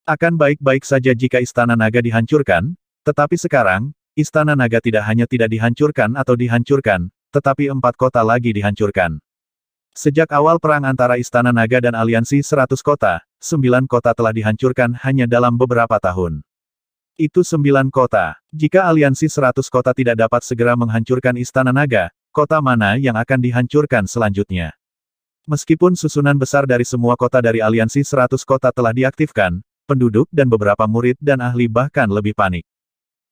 Akan baik-baik saja jika istana naga dihancurkan, tetapi sekarang, istana naga tidak hanya tidak dihancurkan atau dihancurkan, tetapi empat kota lagi dihancurkan. Sejak awal perang antara Istana Naga dan Aliansi 100 Kota, sembilan kota telah dihancurkan hanya dalam beberapa tahun. Itu sembilan kota. Jika aliansi seratus kota tidak dapat segera menghancurkan Istana Naga, kota mana yang akan dihancurkan selanjutnya? Meskipun susunan besar dari semua kota dari aliansi seratus kota telah diaktifkan, penduduk dan beberapa murid dan ahli bahkan lebih panik.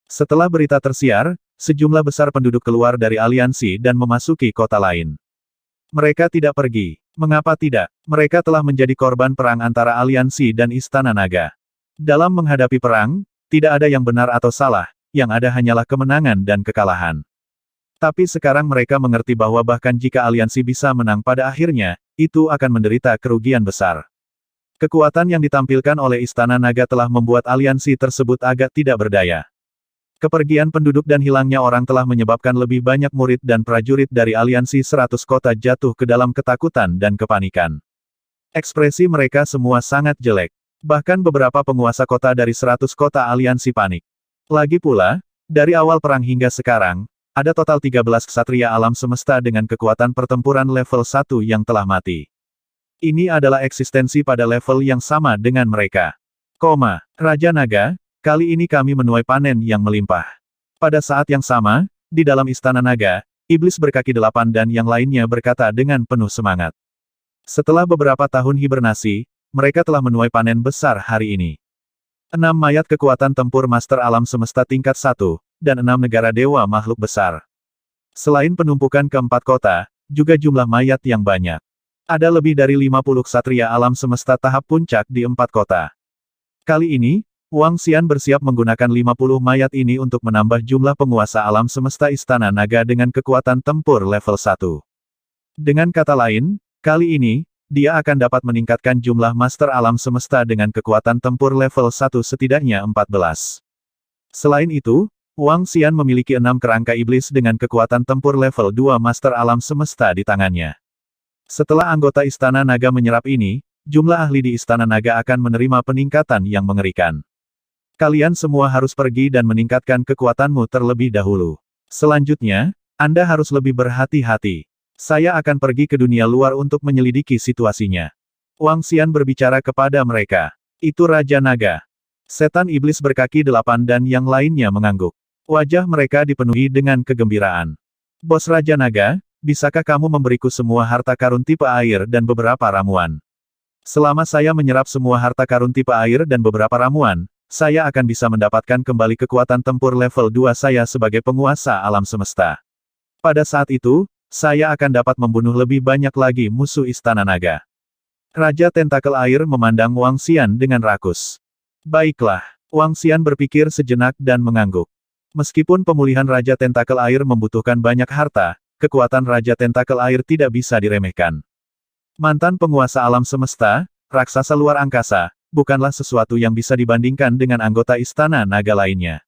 Setelah berita tersiar, sejumlah besar penduduk keluar dari aliansi dan memasuki kota lain. Mereka tidak pergi. Mengapa tidak? Mereka telah menjadi korban perang antara aliansi dan Istana Naga. Dalam menghadapi perang, tidak ada yang benar atau salah, yang ada hanyalah kemenangan dan kekalahan. Tapi sekarang mereka mengerti bahwa bahkan jika aliansi bisa menang pada akhirnya, itu akan menderita kerugian besar. Kekuatan yang ditampilkan oleh Istana Naga telah membuat aliansi tersebut agak tidak berdaya. Kepergian penduduk dan hilangnya orang telah menyebabkan lebih banyak murid dan prajurit dari aliansi seratus kota jatuh ke dalam ketakutan dan kepanikan. Ekspresi mereka semua sangat jelek. Bahkan beberapa penguasa kota dari seratus kota aliansi panik. Lagi pula, dari awal perang hingga sekarang, ada total 13 ksatria alam semesta dengan kekuatan pertempuran level 1 yang telah mati. Ini adalah eksistensi pada level yang sama dengan mereka. Koma, Raja Naga, kali ini kami menuai panen yang melimpah. Pada saat yang sama, di dalam Istana Naga, Iblis berkaki delapan dan yang lainnya berkata dengan penuh semangat. Setelah beberapa tahun hibernasi, mereka telah menuai panen besar hari ini. Enam mayat kekuatan tempur Master Alam Semesta tingkat satu, dan enam negara dewa makhluk besar. Selain penumpukan keempat kota, juga jumlah mayat yang banyak. Ada lebih dari 50 ksatria alam semesta tahap puncak di empat kota. Kali ini, Wang Xian bersiap menggunakan 50 mayat ini untuk menambah jumlah penguasa alam semesta Istana Naga dengan kekuatan tempur level 1. Dengan kata lain, kali ini, dia akan dapat meningkatkan jumlah Master Alam Semesta dengan kekuatan tempur level 1 setidaknya 14. Selain itu, Wang Xian memiliki enam kerangka iblis dengan kekuatan tempur level 2 Master Alam Semesta di tangannya. Setelah anggota Istana Naga menyerap ini, jumlah ahli di Istana Naga akan menerima peningkatan yang mengerikan. Kalian semua harus pergi dan meningkatkan kekuatanmu terlebih dahulu. Selanjutnya, Anda harus lebih berhati-hati. Saya akan pergi ke dunia luar untuk menyelidiki situasinya. Wang Xian berbicara kepada mereka. Itu Raja Naga. Setan iblis berkaki delapan dan yang lainnya mengangguk. Wajah mereka dipenuhi dengan kegembiraan. Bos Raja Naga, bisakah kamu memberiku semua harta karun tipe air dan beberapa ramuan? Selama saya menyerap semua harta karun tipe air dan beberapa ramuan, saya akan bisa mendapatkan kembali kekuatan tempur level 2 saya sebagai penguasa alam semesta. Pada saat itu, saya akan dapat membunuh lebih banyak lagi musuh Istana Naga. Raja Tentakel Air memandang Wang Xian dengan rakus. Baiklah, Wang Xian berpikir sejenak dan mengangguk. Meskipun pemulihan Raja Tentakel Air membutuhkan banyak harta, kekuatan Raja Tentakel Air tidak bisa diremehkan. Mantan penguasa alam semesta, raksasa luar angkasa, bukanlah sesuatu yang bisa dibandingkan dengan anggota istana naga lainnya.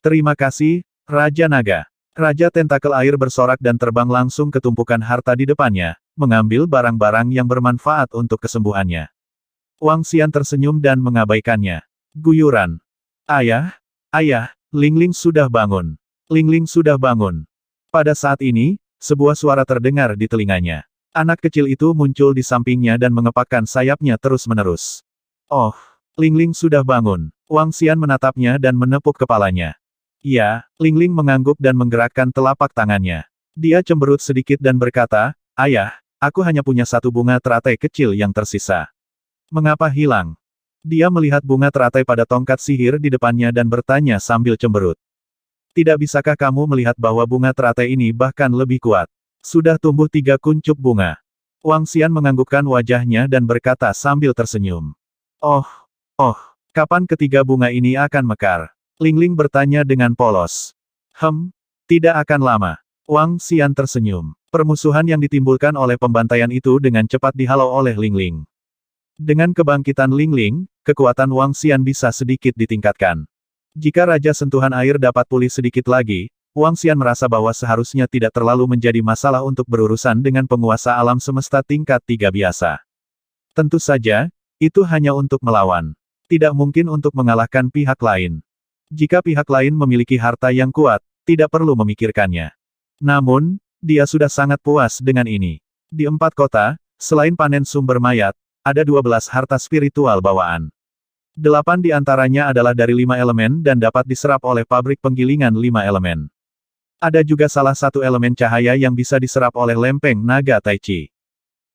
Terima kasih, Raja Naga. Raja tentakel air bersorak dan terbang langsung ke tumpukan harta di depannya, mengambil barang-barang yang bermanfaat untuk kesembuhannya. Wang Xian tersenyum dan mengabaikannya. Guyuran. Ayah, ayah, Lingling sudah bangun. Lingling sudah bangun. Pada saat ini, sebuah suara terdengar di telinganya. Anak kecil itu muncul di sampingnya dan mengepakkan sayapnya terus-menerus. Oh, Lingling sudah bangun. Wang Xian menatapnya dan menepuk kepalanya. Iya, Lingling mengangguk dan menggerakkan telapak tangannya. Dia cemberut sedikit dan berkata, Ayah, aku hanya punya satu bunga teratai kecil yang tersisa. Mengapa hilang? Dia melihat bunga teratai pada tongkat sihir di depannya dan bertanya sambil cemberut. Tidak bisakah kamu melihat bahwa bunga teratai ini bahkan lebih kuat? Sudah tumbuh tiga kuncup bunga. Wang Xian menganggukkan wajahnya dan berkata sambil tersenyum. Oh, oh, kapan ketiga bunga ini akan mekar? Lingling bertanya dengan polos. Hem, tidak akan lama. Wang Xian tersenyum. Permusuhan yang ditimbulkan oleh pembantaian itu dengan cepat dihalau oleh Lingling. Dengan kebangkitan Lingling, kekuatan Wang Xian bisa sedikit ditingkatkan. Jika Raja Sentuhan Air dapat pulih sedikit lagi, Wang Xian merasa bahwa seharusnya tidak terlalu menjadi masalah untuk berurusan dengan penguasa alam semesta tingkat tiga biasa. Tentu saja, itu hanya untuk melawan. Tidak mungkin untuk mengalahkan pihak lain. Jika pihak lain memiliki harta yang kuat, tidak perlu memikirkannya. Namun, dia sudah sangat puas dengan ini. Di empat kota, selain panen sumber mayat, ada 12 harta spiritual bawaan. Delapan di antaranya adalah dari lima elemen dan dapat diserap oleh pabrik penggilingan lima elemen. Ada juga salah satu elemen cahaya yang bisa diserap oleh lempeng naga Tai Chi.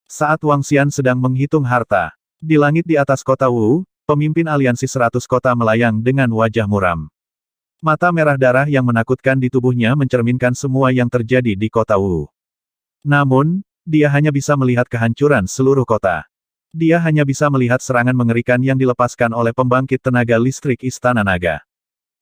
Saat Wang Xian sedang menghitung harta, di langit di atas kota Wu, Pemimpin aliansi seratus kota melayang dengan wajah muram. Mata merah darah yang menakutkan di tubuhnya mencerminkan semua yang terjadi di kota Wu. Namun, dia hanya bisa melihat kehancuran seluruh kota. Dia hanya bisa melihat serangan mengerikan yang dilepaskan oleh pembangkit tenaga listrik Istana Naga.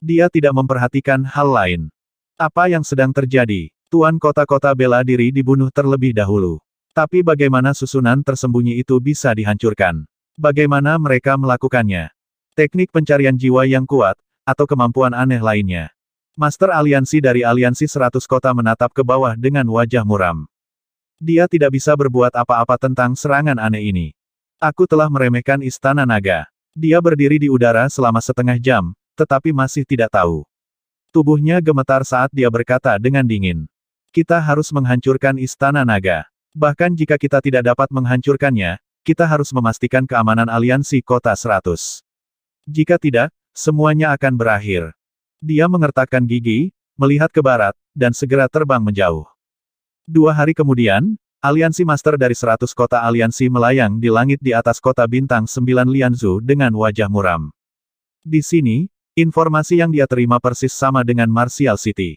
Dia tidak memperhatikan hal lain. Apa yang sedang terjadi? Tuan kota-kota bela diri dibunuh terlebih dahulu. Tapi bagaimana susunan tersembunyi itu bisa dihancurkan? Bagaimana mereka melakukannya? Teknik pencarian jiwa yang kuat, atau kemampuan aneh lainnya. Master aliansi dari aliansi seratus kota menatap ke bawah dengan wajah muram. Dia tidak bisa berbuat apa-apa tentang serangan aneh ini. Aku telah meremehkan istana naga. Dia berdiri di udara selama setengah jam, tetapi masih tidak tahu. Tubuhnya gemetar saat dia berkata dengan dingin. Kita harus menghancurkan istana naga. Bahkan jika kita tidak dapat menghancurkannya, kita harus memastikan keamanan aliansi kota 100. Jika tidak, semuanya akan berakhir. Dia mengertakkan gigi, melihat ke barat, dan segera terbang menjauh. Dua hari kemudian, aliansi master dari 100 kota aliansi melayang di langit di atas kota bintang 9 Lianzu dengan wajah muram. Di sini, informasi yang dia terima persis sama dengan Martial City.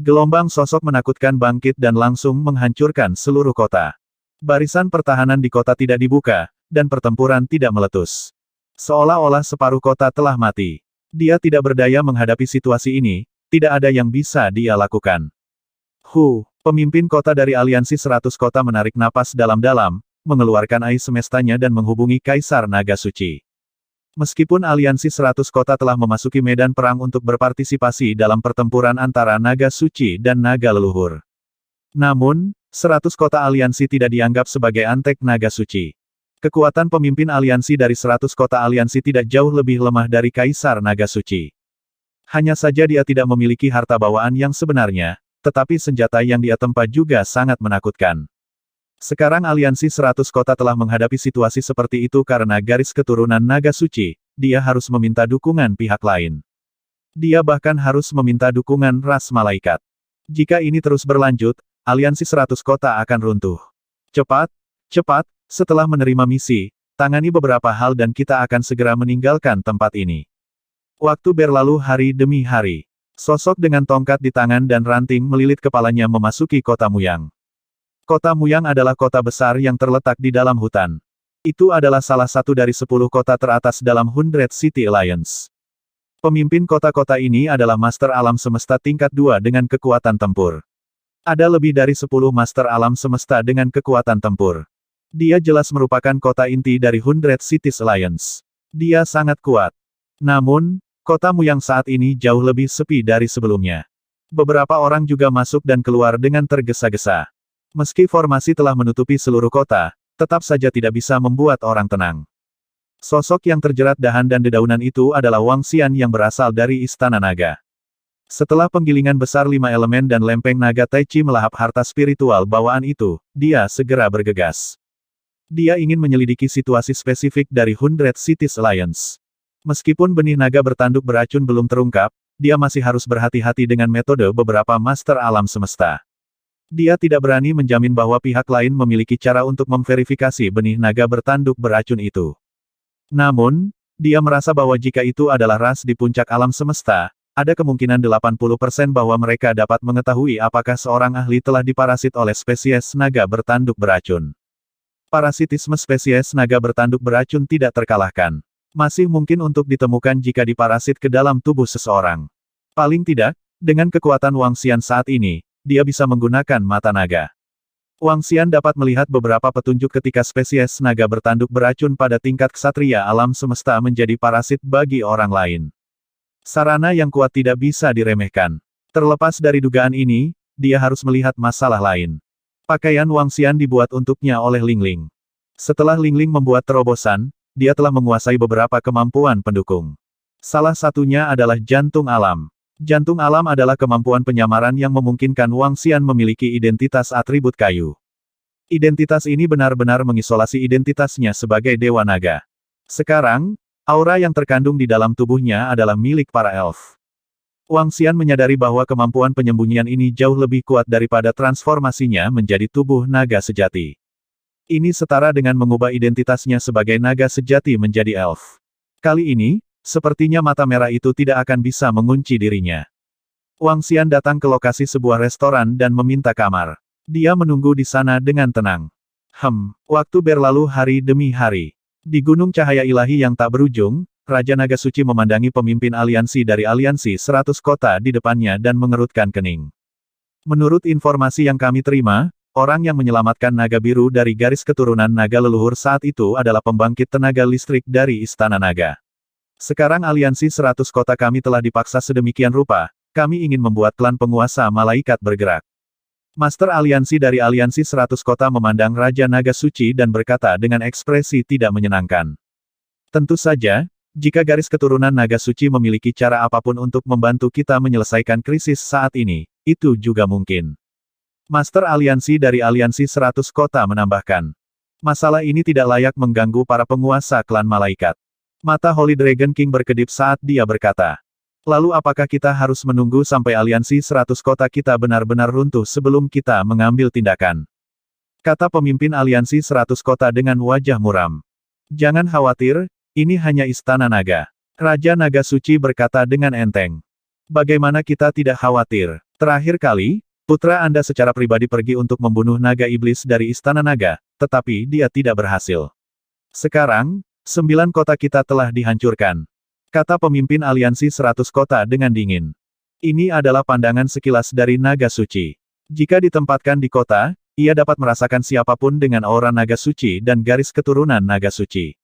Gelombang sosok menakutkan bangkit dan langsung menghancurkan seluruh kota. Barisan pertahanan di kota tidak dibuka, dan pertempuran tidak meletus. Seolah-olah separuh kota telah mati. Dia tidak berdaya menghadapi situasi ini, tidak ada yang bisa dia lakukan. Hu, pemimpin kota dari aliansi seratus kota menarik napas dalam-dalam, mengeluarkan air semestanya dan menghubungi Kaisar Naga Suci. Meskipun aliansi seratus kota telah memasuki medan perang untuk berpartisipasi dalam pertempuran antara Naga Suci dan Naga Leluhur. Namun, seratus kota aliansi tidak dianggap sebagai antek naga suci. Kekuatan pemimpin aliansi dari seratus kota aliansi tidak jauh lebih lemah dari Kaisar Naga Suci. Hanya saja dia tidak memiliki harta bawaan yang sebenarnya, tetapi senjata yang dia tempa juga sangat menakutkan. Sekarang aliansi seratus kota telah menghadapi situasi seperti itu karena garis keturunan Naga Suci, dia harus meminta dukungan pihak lain. Dia bahkan harus meminta dukungan ras malaikat. Jika ini terus berlanjut, aliansi Seratus kota akan runtuh. Cepat, cepat, setelah menerima misi, tangani beberapa hal dan kita akan segera meninggalkan tempat ini. Waktu berlalu hari demi hari. Sosok dengan tongkat di tangan dan ranting melilit kepalanya memasuki kota Muyang. Kota Muyang adalah kota besar yang terletak di dalam hutan. Itu adalah salah satu dari sepuluh kota teratas dalam Hundred City Alliance. Pemimpin kota-kota ini adalah master alam semesta tingkat dua dengan kekuatan tempur. Ada lebih dari 10 master alam semesta dengan kekuatan tempur. Dia jelas merupakan kota inti dari Hundred Cities Alliance. Dia sangat kuat. Namun, kotamu yang saat ini jauh lebih sepi dari sebelumnya. Beberapa orang juga masuk dan keluar dengan tergesa-gesa. Meski formasi telah menutupi seluruh kota, tetap saja tidak bisa membuat orang tenang. Sosok yang terjerat dahan dan dedaunan itu adalah Wang Xian yang berasal dari Istana Naga. Setelah penggilingan besar lima elemen dan lempeng naga Taichi melahap harta spiritual bawaan itu, dia segera bergegas. Dia ingin menyelidiki situasi spesifik dari Hundred Cities Alliance. Meskipun benih naga bertanduk beracun belum terungkap, dia masih harus berhati-hati dengan metode beberapa master alam semesta. Dia tidak berani menjamin bahwa pihak lain memiliki cara untuk memverifikasi benih naga bertanduk beracun itu. Namun, dia merasa bahwa jika itu adalah ras di puncak alam semesta, ada kemungkinan 80% bahwa mereka dapat mengetahui apakah seorang ahli telah diparasit oleh spesies naga bertanduk beracun. Parasitisme spesies naga bertanduk beracun tidak terkalahkan. Masih mungkin untuk ditemukan jika diparasit ke dalam tubuh seseorang. Paling tidak, dengan kekuatan Wang Xian saat ini, dia bisa menggunakan mata naga. Wang Xian dapat melihat beberapa petunjuk ketika spesies naga bertanduk beracun pada tingkat ksatria alam semesta menjadi parasit bagi orang lain. Sarana yang kuat tidak bisa diremehkan. Terlepas dari dugaan ini, dia harus melihat masalah lain. Pakaian Wang Xian dibuat untuknya oleh Ling Ling. Setelah Ling Ling membuat terobosan, dia telah menguasai beberapa kemampuan pendukung. Salah satunya adalah jantung alam. Jantung alam adalah kemampuan penyamaran yang memungkinkan Wang Xian memiliki identitas atribut kayu. Identitas ini benar-benar mengisolasi identitasnya sebagai Dewa Naga. Sekarang, Aura yang terkandung di dalam tubuhnya adalah milik para elf. Wang Xian menyadari bahwa kemampuan penyembunyian ini jauh lebih kuat daripada transformasinya menjadi tubuh naga sejati. Ini setara dengan mengubah identitasnya sebagai naga sejati menjadi elf. Kali ini, sepertinya mata merah itu tidak akan bisa mengunci dirinya. Wang Xian datang ke lokasi sebuah restoran dan meminta kamar. Dia menunggu di sana dengan tenang. Hem, waktu berlalu hari demi hari. Di Gunung Cahaya Ilahi yang tak berujung, Raja Naga Suci memandangi pemimpin aliansi dari aliansi seratus kota di depannya dan mengerutkan kening. Menurut informasi yang kami terima, orang yang menyelamatkan naga biru dari garis keturunan naga leluhur saat itu adalah pembangkit tenaga listrik dari Istana Naga. Sekarang aliansi seratus kota kami telah dipaksa sedemikian rupa, kami ingin membuat klan penguasa malaikat bergerak. Master Aliansi dari Aliansi Seratus Kota memandang Raja Naga Suci dan berkata dengan ekspresi tidak menyenangkan. Tentu saja, jika garis keturunan Naga Suci memiliki cara apapun untuk membantu kita menyelesaikan krisis saat ini, itu juga mungkin. Master Aliansi dari Aliansi Seratus Kota menambahkan. Masalah ini tidak layak mengganggu para penguasa klan malaikat. Mata Holy Dragon King berkedip saat dia berkata. Lalu apakah kita harus menunggu sampai aliansi seratus kota kita benar-benar runtuh sebelum kita mengambil tindakan? Kata pemimpin aliansi seratus kota dengan wajah muram. Jangan khawatir, ini hanya istana naga. Raja Naga Suci berkata dengan enteng. Bagaimana kita tidak khawatir? Terakhir kali, putra Anda secara pribadi pergi untuk membunuh naga iblis dari istana naga, tetapi dia tidak berhasil. Sekarang, sembilan kota kita telah dihancurkan. Kata pemimpin aliansi seratus kota dengan dingin. Ini adalah pandangan sekilas dari naga suci. Jika ditempatkan di kota, ia dapat merasakan siapapun dengan aura naga suci dan garis keturunan naga suci.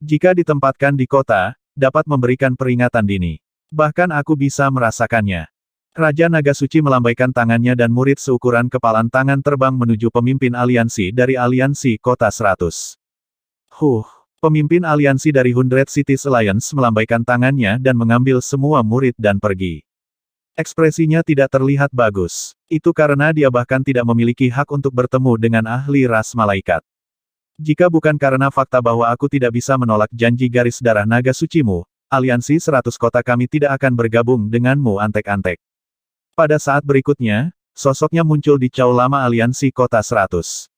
Jika ditempatkan di kota, dapat memberikan peringatan dini. Bahkan aku bisa merasakannya. Raja Naga Suci melambaikan tangannya dan murid seukuran kepalan tangan terbang menuju pemimpin aliansi dari aliansi kota seratus. Huh. Pemimpin aliansi dari Hundred Cities Alliance melambaikan tangannya dan mengambil semua murid dan pergi. Ekspresinya tidak terlihat bagus. Itu karena dia bahkan tidak memiliki hak untuk bertemu dengan ahli ras malaikat. Jika bukan karena fakta bahwa aku tidak bisa menolak janji garis darah naga sucimu, aliansi seratus kota kami tidak akan bergabung denganmu antek-antek. Pada saat berikutnya, sosoknya muncul di cau lama aliansi kota seratus.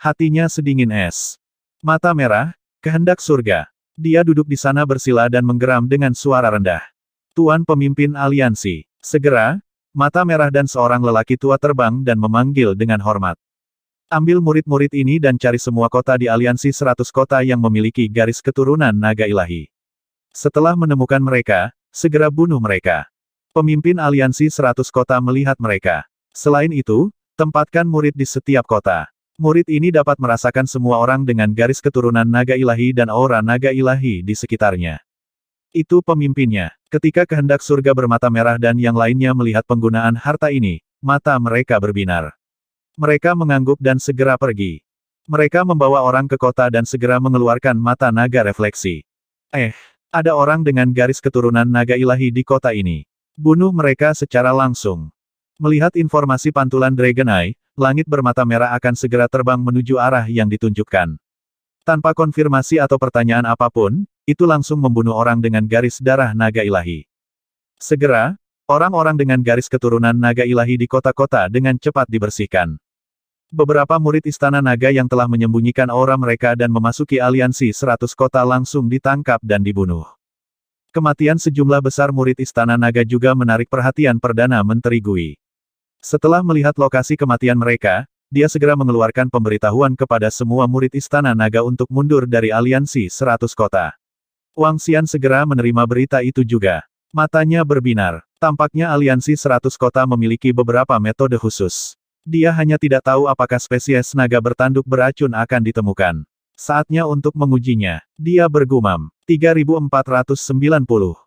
Hatinya sedingin es. Mata merah, Kehendak surga. Dia duduk di sana bersila dan menggeram dengan suara rendah. Tuan pemimpin aliansi. Segera, mata merah dan seorang lelaki tua terbang dan memanggil dengan hormat. Ambil murid-murid ini dan cari semua kota di aliansi seratus kota yang memiliki garis keturunan naga ilahi. Setelah menemukan mereka, segera bunuh mereka. Pemimpin aliansi seratus kota melihat mereka. Selain itu, tempatkan murid di setiap kota. Murid ini dapat merasakan semua orang dengan garis keturunan naga ilahi dan aura naga ilahi di sekitarnya. Itu pemimpinnya. Ketika kehendak surga bermata merah dan yang lainnya melihat penggunaan harta ini, mata mereka berbinar. Mereka mengangguk dan segera pergi. Mereka membawa orang ke kota dan segera mengeluarkan mata naga refleksi. Eh, ada orang dengan garis keturunan naga ilahi di kota ini. Bunuh mereka secara langsung. Melihat informasi pantulan Dragon Eye, langit bermata merah akan segera terbang menuju arah yang ditunjukkan. Tanpa konfirmasi atau pertanyaan apapun, itu langsung membunuh orang dengan garis darah naga ilahi. Segera, orang-orang dengan garis keturunan naga ilahi di kota-kota dengan cepat dibersihkan. Beberapa murid istana naga yang telah menyembunyikan aura mereka dan memasuki aliansi seratus kota langsung ditangkap dan dibunuh. Kematian sejumlah besar murid istana naga juga menarik perhatian Perdana Menteri Gui. Setelah melihat lokasi kematian mereka, dia segera mengeluarkan pemberitahuan kepada semua murid Istana Naga untuk mundur dari aliansi seratus kota. Wang Xian segera menerima berita itu juga. Matanya berbinar. Tampaknya aliansi seratus kota memiliki beberapa metode khusus. Dia hanya tidak tahu apakah spesies naga bertanduk beracun akan ditemukan. Saatnya untuk mengujinya. Dia bergumam. 3490